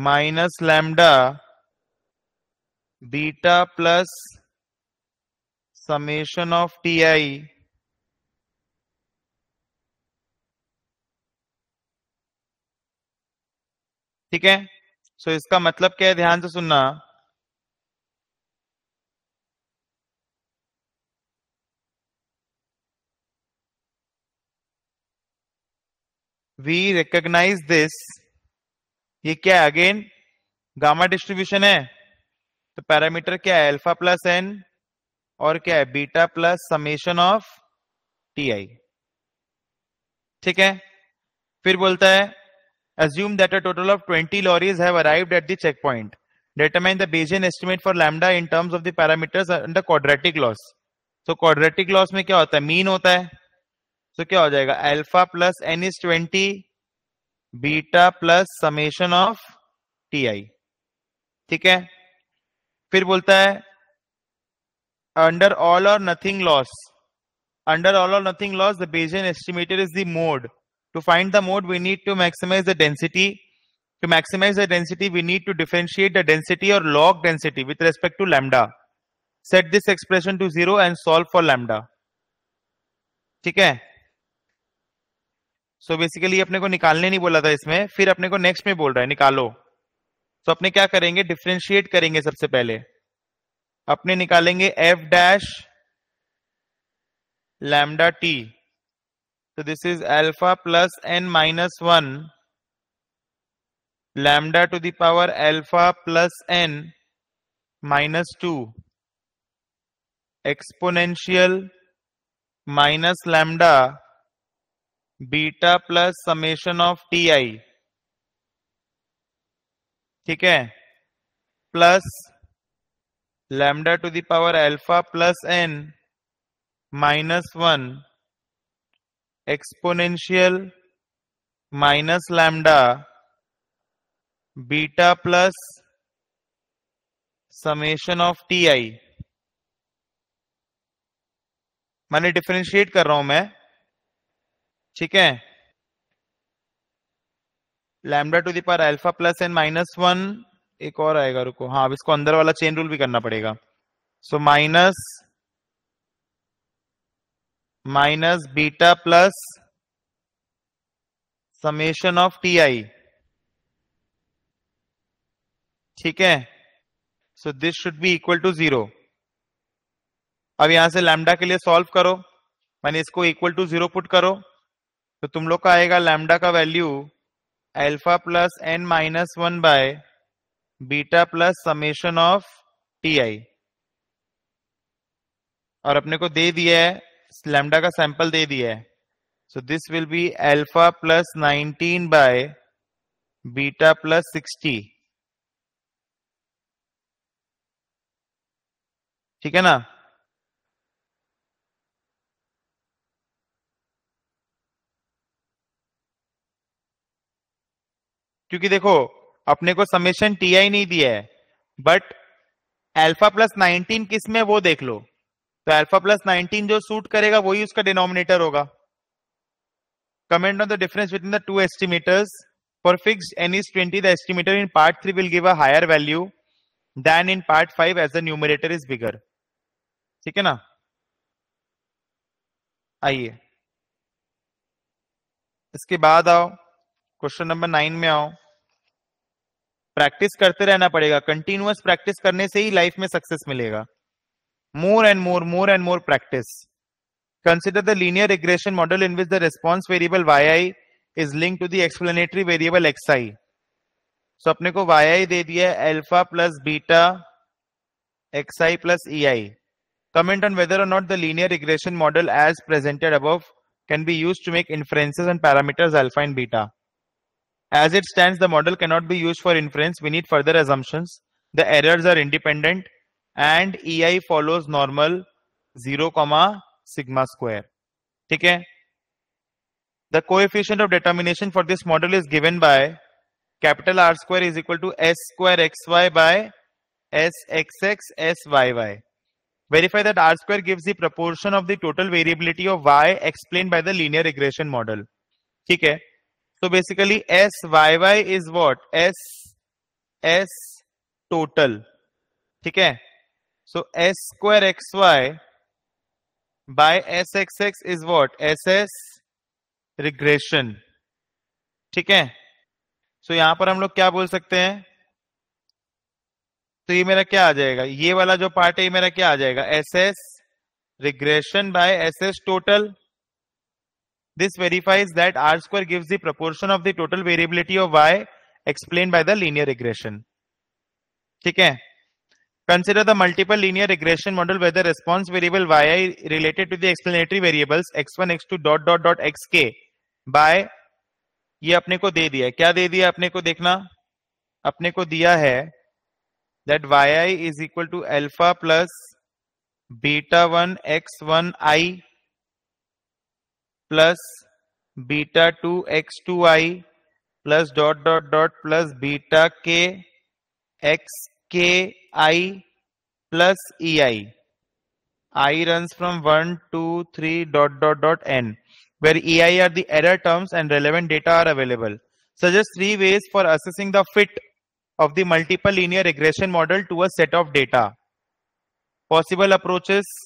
A: minus lambda beta plus summation of T I ठीक है सो so, इसका मतलब क्या है ध्यान से सुनना वी रिकग्नाइज दिस ये क्या है अगेन गामा डिस्ट्रीब्यूशन है तो पैरामीटर क्या है अल्फा प्लस एन और क्या है beta plus summation of T I ठीक है फिर बोलता है assume that a total of 20 lorries have arrived at the checkpoint determine the bayesian estimate for lambda in terms of the parameters under quadratic laws so quadratic laws में क्या होता है mean होता है सो so, क्या हो जाएगा alpha plus N is twenty beta plus summation of T I ठीक है फिर बोलता है अंडर ऑल और नथिंग लॉस अंडर ऑल और nothing loss the Bayesian estimator is the mode to find the mode we need to maximize the density to maximize the density we need to differentiate the density or log density with respect to lambda set this expression to zero and solve for lambda ठीक है सो so बेसिकली अपने को निकालने नहीं बोला था इसमें फिर अपने को नेक्स्ट में बोल रहा है निकालो तो so अपने क्या करेंगे डिफ्रेंशिएट करेंगे सबसे पहले अपने निकालेंगे एफ डैश लैमडा टी तो this is alpha plus N minus one lambda to the power alpha plus N minus two exponential minus lambda beta plus summation of T I ठीक है plus lambda to the power alpha plus N minus one exponential minus lambda beta plus summation of T I मैंने डिफ्रेंशिएट कर रहा हूं मैं ठीक है lambda to the power alpha plus N minus one एक और आएगा रुको हाँ अब इसको अंदर वाला चेन रूल भी करना पड़ेगा so minus minus beta plus summation of T I ठीक है so this should be equal to zero अब यहां से लैमडा के लिए सॉल्व करो मैंने इसको इक्वल टू जीरो पुट करो तो तुम लोग का आएगा लैमडा का value alpha plus N minus one by beta plus summation of T I और अपने को दे दिया है लैमडा का सैंपल दे दिया है so this will be alpha plus nineteen by beta plus sixty ठीक है ना क्योंकि देखो अपने को समेशन टी आई नहीं दिया है बट एल्फा प्लस नाइनटीन किस में वो देख लो तो अल्फा प्लस नाइनटीन जो सूट करेगा वही उसका डिनोमिनेटर होगा comment on the difference between the two estimators for fix N is twenty the estimator in part three will give a higher value than in part five as the numerator is bigger ठीक है ना आइए इसके बाद आओ क्वेश्चन नंबर नाइन में आओ प्रैक्टिस करते रहना पड़ेगा कंटिन्यूस प्रैक्टिस करने से ही लाइफ में सक्सेस मिलेगा more and more more and more practice consider the linear regression model in which the response variable Y I is link to the explanatory variable X I so अपने को वाई आई दे दिया alpha plus beta X I plus E I comment on whether not the linear regression model as presented above can be use to make influences and parameters alpha and beta As it stands, the model cannot be used for inference. We need further assumptions. The errors are independent and EI follows normal 0, comma sigma square. Okay. The coefficient of determination for this model is given by capital R square is equal to S square XY by SXX SYY. Verify that R square gives the proportion of the total variability of Y explained by the linear regression model. Okay. So तो basically Y is what? S S total. ठीक है So S square XY by SXX is what? SS regression. ठीक है सो so, यहां पर हम लोग क्या बोल सकते हैं तो ये मेरा क्या आ जाएगा ये वाला जो पार्ट है ये मेरा क्या आ जाएगा S S regression by S S total This verifies that R square gives the proportion of the total variability of Y explained by the linear regression. theek hai Consider the multiple linear regression model where the response variable yi related to the explanatory variables x1, x2, dot dot dot xk by ye apne ko de diya hai kya de diya apne ko dekhna apne ko diya hai that yi is equal to alpha plus beta 1 x1 i plus beta two X two I plus dot dot dot plus beta K X K I plus E I I run from one two three dot dot dot N where E I are the error terms and relevant data are available suggest three ways for assessing the fit of the multiple linear regression model to a set of data possible approaches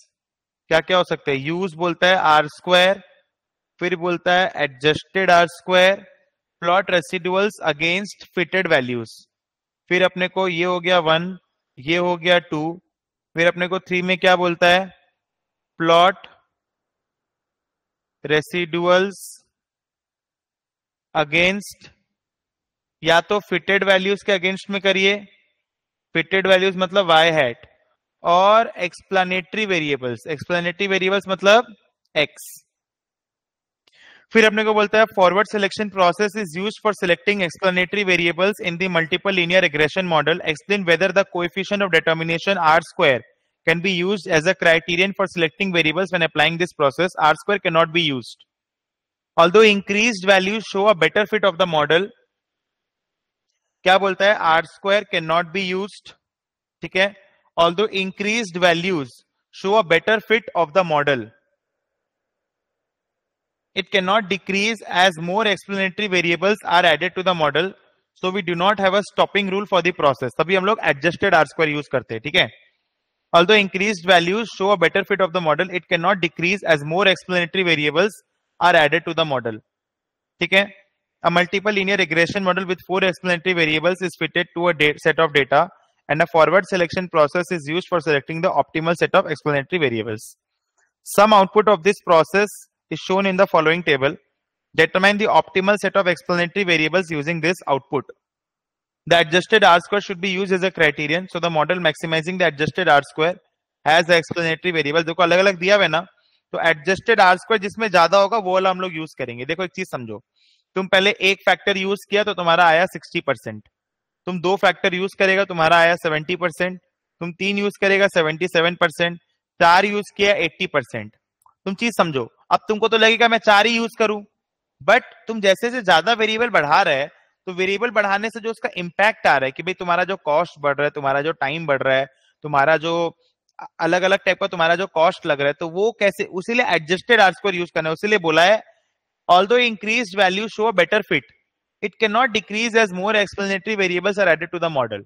A: क्या क्या हो सकते हैं यूज बोलता है आर स्क्वायर फिर बोलता है adjusted R square plot residuals against fitted values फिर अपने को ये हो गया वन ये हो गया टू फिर अपने को थ्री में क्या बोलता है प्लॉट रेसिडुअल्स अगेंस्ट या तो फिटेड वैल्यूज के अगेंस्ट में करिए फिटेड वैल्यूज मतलब वाई हैट और एक्सप्लानेटरी वेरिएबल्स एक्सप्लानेटरी वेरिएबल्स मतलब एक्स फिर अपने को बोलता है forward selection process is use for selecting explanatory variables in the multiple linear regression model explain whether the coefficient of determination R square can be use as a criterion for selecting variables when applying this process R square can not be use although increase values show a better fit of the model क्या बोलता है R square can not be use ठीक है although increase values show a better fit of the model it cannot decrease as more explanatory variables are added to the model so we do not have a stopping rule for the process तभी we use adjusted R square use करते although increased values show a better fit of the model it cannot decrease as more explanatory variables are added to the model ठीक a multiple linear regression model with four explanatory variables is fitted to a set of data and a forward selection process is used for selecting the optimal set of explanatory variables some output of this process is shown in the following table. Determine the optimal set of explanatory variables using this output. The adjusted R-square should be used as a criterion. So the model maximizing the adjusted R-square has the explanatory variable. dekho alag alag diya हुआ है ना तो एडजस्टेड आर स्क्वायर जिसमें ज्यादा होगा वो वाला हम लोग यूज करेंगे देखो एक चीज समझो तुम पहले एक फैक्टर यूज किया तो तुम्हारा आया सिक्सटी परसेंट तुम दो फैक्टर यूज करेगा तुम्हारा आया सेवेंटी परसेंट तुम तीन यूज करेगा सेवेंटी परसेंट चार यूज किया एट्टी परसेंट तुम चीज समझो अब तुमको तो लगेगा मैं चार ही यूज करूं बट तुम जैसे जैसे ज्यादा वेरिएबल बढ़ा रहे तो वेरिएबल बढ़ाने से जो उसका इम्पैक्ट आ रहा है कि भाई तुम्हारा जो कॉस्ट बढ़ रहा है तुम्हारा जो टाइम बढ़ रहा है तुम्हारा जो अलग अलग टाइप का तुम्हारा जो कॉस्ट लग रहा है तो वो कैसे उसी एडजस्टेड आर स्क्वायर यूज करना है उसी बोला है although increase value show a better fit it can not decrease as more explanatory variables are added to the model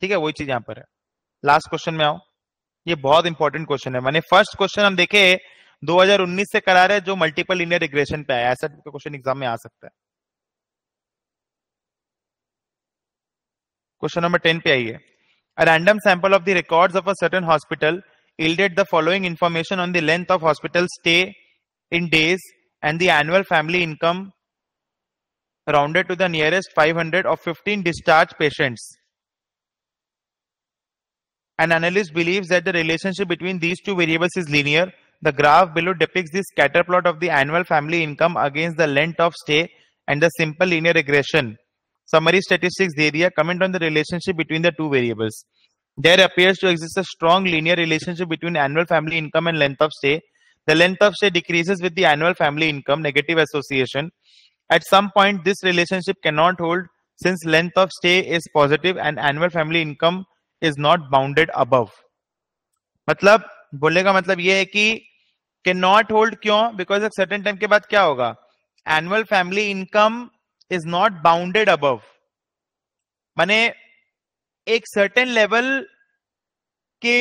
A: ठीक है वही चीज यहाँ पर है लास्ट क्वेश्चन में आओ ये बहुत इंपॉर्टेंट क्वेश्चन है मैंने फर्स्ट क्वेश्चन हम देखे 2019 से करा रहे जो मल्टीपल लिनियर रिग्रेशन पे आया ऐसा क्वेश्चन एग्जाम तो में आ सकता है क्वेश्चन नंबर टेन पे आइए a random sample of the records of a certain hospital yielded the following information on the length of hospital stay in days and the annual family income rounded to the nearest 500 of fifteen discharge patients and analyst believe that the relationship between these two variables is linear The graph below depicts the scatter plot of the annual family income against the length of stay and the simple linear regression. Summary statistics area comment on the relationship between the two variables. There appears to exist a strong linear relationship between annual family income and length of stay. The length of stay decreases with the annual family income, negative association. At some point, this relationship cannot hold since length of stay is positive and annual family income is not bounded above. मतलब बोलने का मतलब ये है कि कैन नॉट होल्ड क्यों बिकॉज एक सर्टेन टाइम के बाद क्या होगा annual family income is not bounded above माने एक सर्टेन लेवल के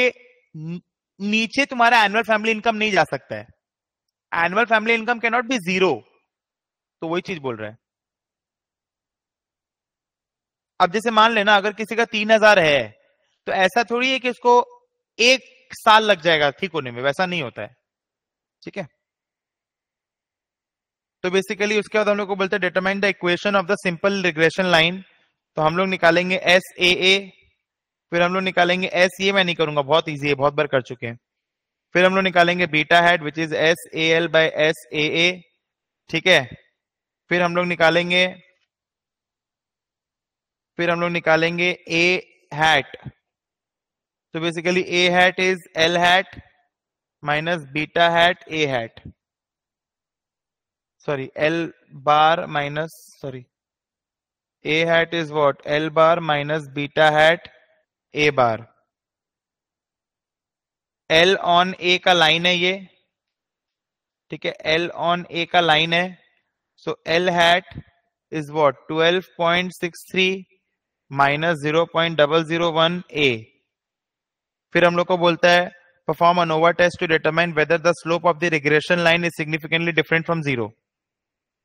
A: नीचे तुम्हारा एनुअल फैमिली इनकम नहीं जा सकता है annual family income can not be zero तो वही चीज बोल रहा है अब जैसे मान लेना अगर किसी का तीन हजार है तो ऐसा थोड़ी है कि उसको एक साल लग जाएगा ठीक होने में वैसा नहीं होता है ठीक है तो बेसिकली उसके बाद हम लोग को बोलते हैं determine the equation of the simple regression line तो हम लोग निकालेंगे एस ए ए फिर हम लोग निकालेंगे एस ये मैं नहीं करूंगा बहुत ईजी है बहुत बार कर चुके हैं फिर हम लोग निकालेंगे beta hat which is S A L by S A A ठीक है फिर हम लोग निकालेंगे फिर हम लोग निकालेंगे ए हैट तो basically A hat is L hat minus beta hat A hat sorry L bar minus sorry A hat is what L bar minus beta hat A bar L on A का लाइन है ये ठीक है एल ऑन ए का लाइन है so L hat is what 12.63 point six three minus zero point double zero one A फिर हम लोग को बोलता है perform an over test to determine whether the slope of the regression line is significantly different from zero.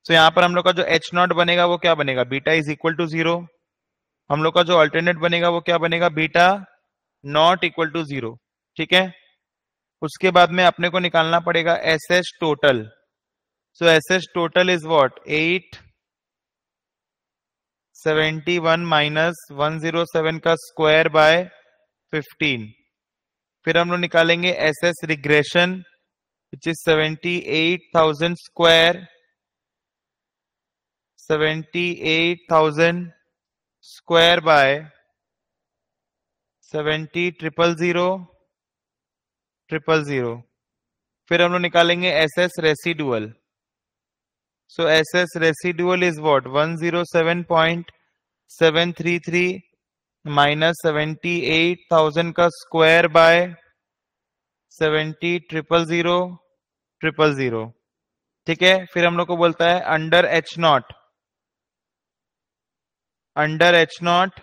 A: So यहाँ पर हम लोग का जो एच नॉट बनेगा वो क्या बनेगा beta is equal to zero हम लोग का जो अल्टरनेट बनेगा वो क्या बनेगा beta not equal to zero ठीक है उसके बाद में अपने को निकालना पड़ेगा S S total so S S total is what eight seventy one minus one zero seven का स्क्वायर बाय फिफ्टीन फिर हम लोग निकालेंगे S S regression which is seventy eight thousand square seventy eight thousand square by seventy triple zero triple zero फिर हम लोग निकालेंगे S S residual so S S residual is what one zero seven point seven three three minus seventy eight thousand का square by seventy triple zero triple zero ठीक है फिर हम लोग को बोलता है under H not under H not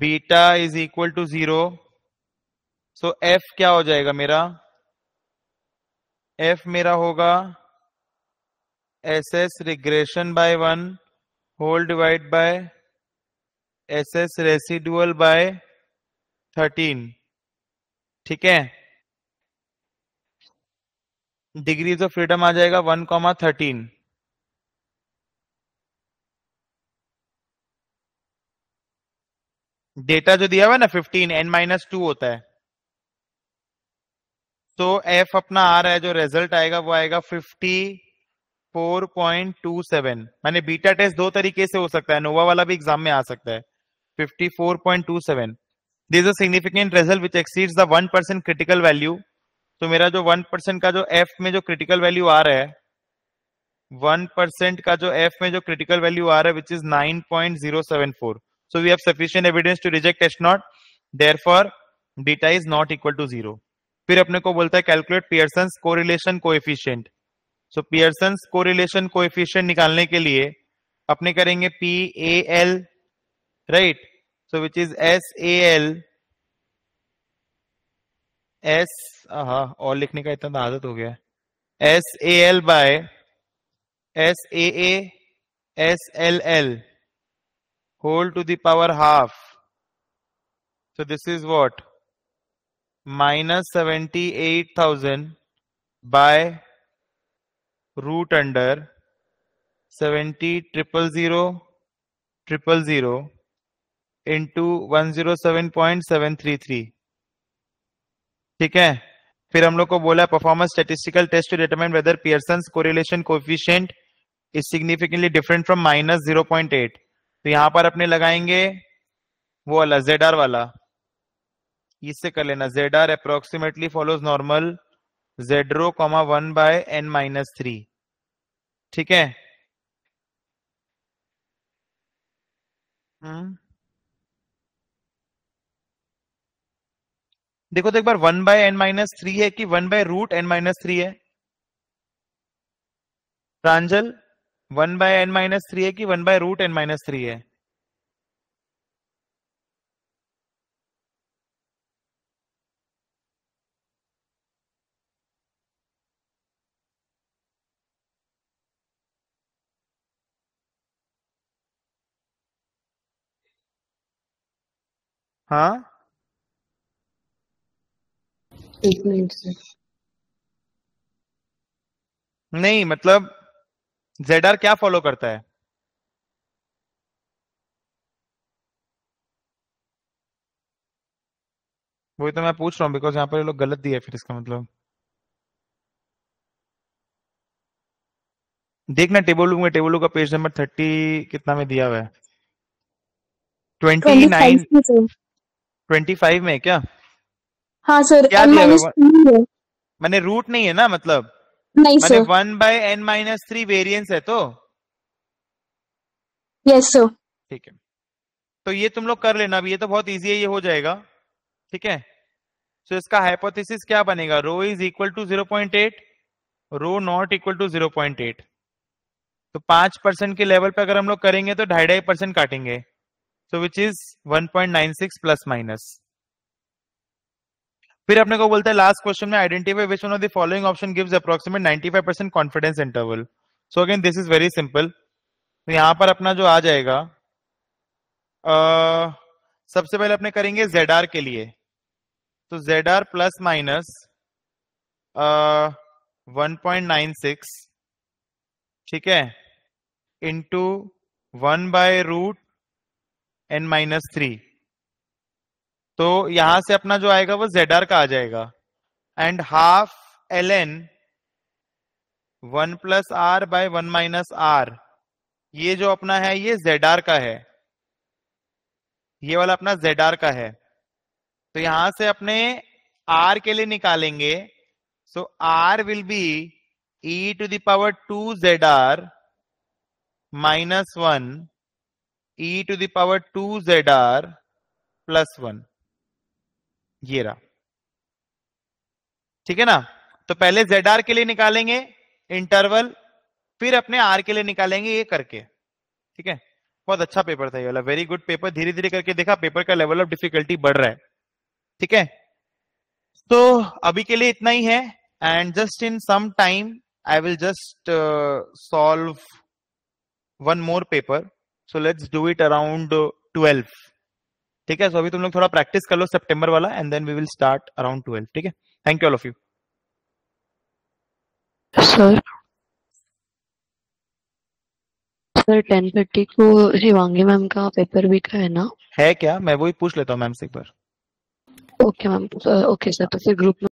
A: beta is equal to zero so F क्या हो जाएगा मेरा एफ मेरा होगा S S regression by one whole divide by S S residual by thirteen ठीक है डिग्रीज ऑफ फ्रीडम आ जाएगा वन कॉमा थर्टीन डेटा जो दिया हुआ ना फिफ्टीन एन माइनस टू होता है तो एफ अपना आ रहा है जो रिजल्ट आएगा वो आएगा fifty four point two seven मैंने बीटा टेस्ट दो तरीके से हो सकता है नोवा वाला भी एग्जाम में आ सकता है 54.27 this is a significant result which exceeds the 1% critical value तो मेरा जो 1% का जो एफ में जो क्रिटिकल वैल्यू आ रहा है 1% का जो एफ में जो क्रिटिकल वैल्यू आ रहा है which is 9.074 so we have sufficient evidence to reject h not therefore beta is not equal to 0 फिर अपने को बोलता है calculate Pearson's correlation coefficient so Pearson's correlation coefficient निकालने के लिए अपने करेंगे P A L right so which is sal s हाँ और लिखने का इतना तो आदत हो गया S A L by S A S L L whole to the power half so this is what minus seventy eight thousand by root under seventy triple zero triple zero into one zero seven point seven three three ठीक है फिर हम लोग को बोला performance statistical test to determine whether Pearson correlation coefficient is significantly different from minus zero point eight तो यहां पर अपने लगाएंगे वो वाला जेड आर वाला इससे कर लेना Z R approximately follows normal Z rho comma one by N minus three ठीक है हम्म। देखो तो एक बार one by N minus three है कि one by root N minus three है Pranjal one by N minus three है कि one by root N minus three है हाँ नहीं मतलब जेड आर क्या फॉलो करता है वही तो मैं पूछ रहा हूँ बिकॉज यहाँ पर लोग गलत दिए फिर इसका मतलब देखना टेबलू में टेबलू का पेज नंबर थर्टी कितना में दिया हुआ है ट्वेंटी नाइन ट्वेंटी फाइव में क्या हाँ सर एन माइनस थ्री मैंने रूट नहीं है ना मतलब नहीं sir one by N minus three variance है तो यस सर ठीक है तो ये तुम लोग कर लेना अभी ये तो बहुत इजी है ये हो जाएगा ठीक है सो so, इसका हाइपोथेसिस क्या बनेगा rho is equal to zero point eight rho not equal to zero point eight तो पांच परसेंट के लेवल पे अगर हम लोग करेंगे तो ढाई ढाई परसेंट काटेंगे so which is one point nine six plus minus फिर अपने को बोलता है लास्ट क्वेश्चन में identify which one of the following option gives approximate 95% confidence interval so again this is very simple तो यहां पर अपना जो आ जाएगा आ, सबसे पहले अपने करेंगे जेड आर के लिए तो Z R plus minus one point nine six ठीक है into one by root N minus three तो यहां से अपना जो आएगा वो जेड आर का आ जाएगा and half L N one plus R by one minus R ये जो अपना है ये जेड आर का है ये वाला अपना जेड आर का है तो यहां से अपने आर के लिए निकालेंगे so R will be E to the power two Z R minus one E to the power two Z R plus one ये रहा ठीक है ना तो पहले जेड आर के लिए निकालेंगे इंटरवल फिर अपने आर के लिए निकालेंगे ये करके ठीक है बहुत अच्छा पेपर था ये वाला वेरी गुड पेपर धीरे धीरे करके देखा पेपर का लेवल ऑफ डिफिकल्टी बढ़ रहा है ठीक है तो अभी के लिए इतना ही है and just in some time I will just solve one more paper so let's do it around twelve ठीक है सो अभी तुम लोग थोड़ा प्रैक्टिस कर लो सेप्टेम्बर वाला and then we will start around twelve ठीक है thank you all of you sir sir ten thirty को शिवांगी मैम का पेपर भी का है ना है क्या मैं वही पूछ लेता हूँ मैम से एक बार ओके मैम ओके सर तो फिर ग्रुप में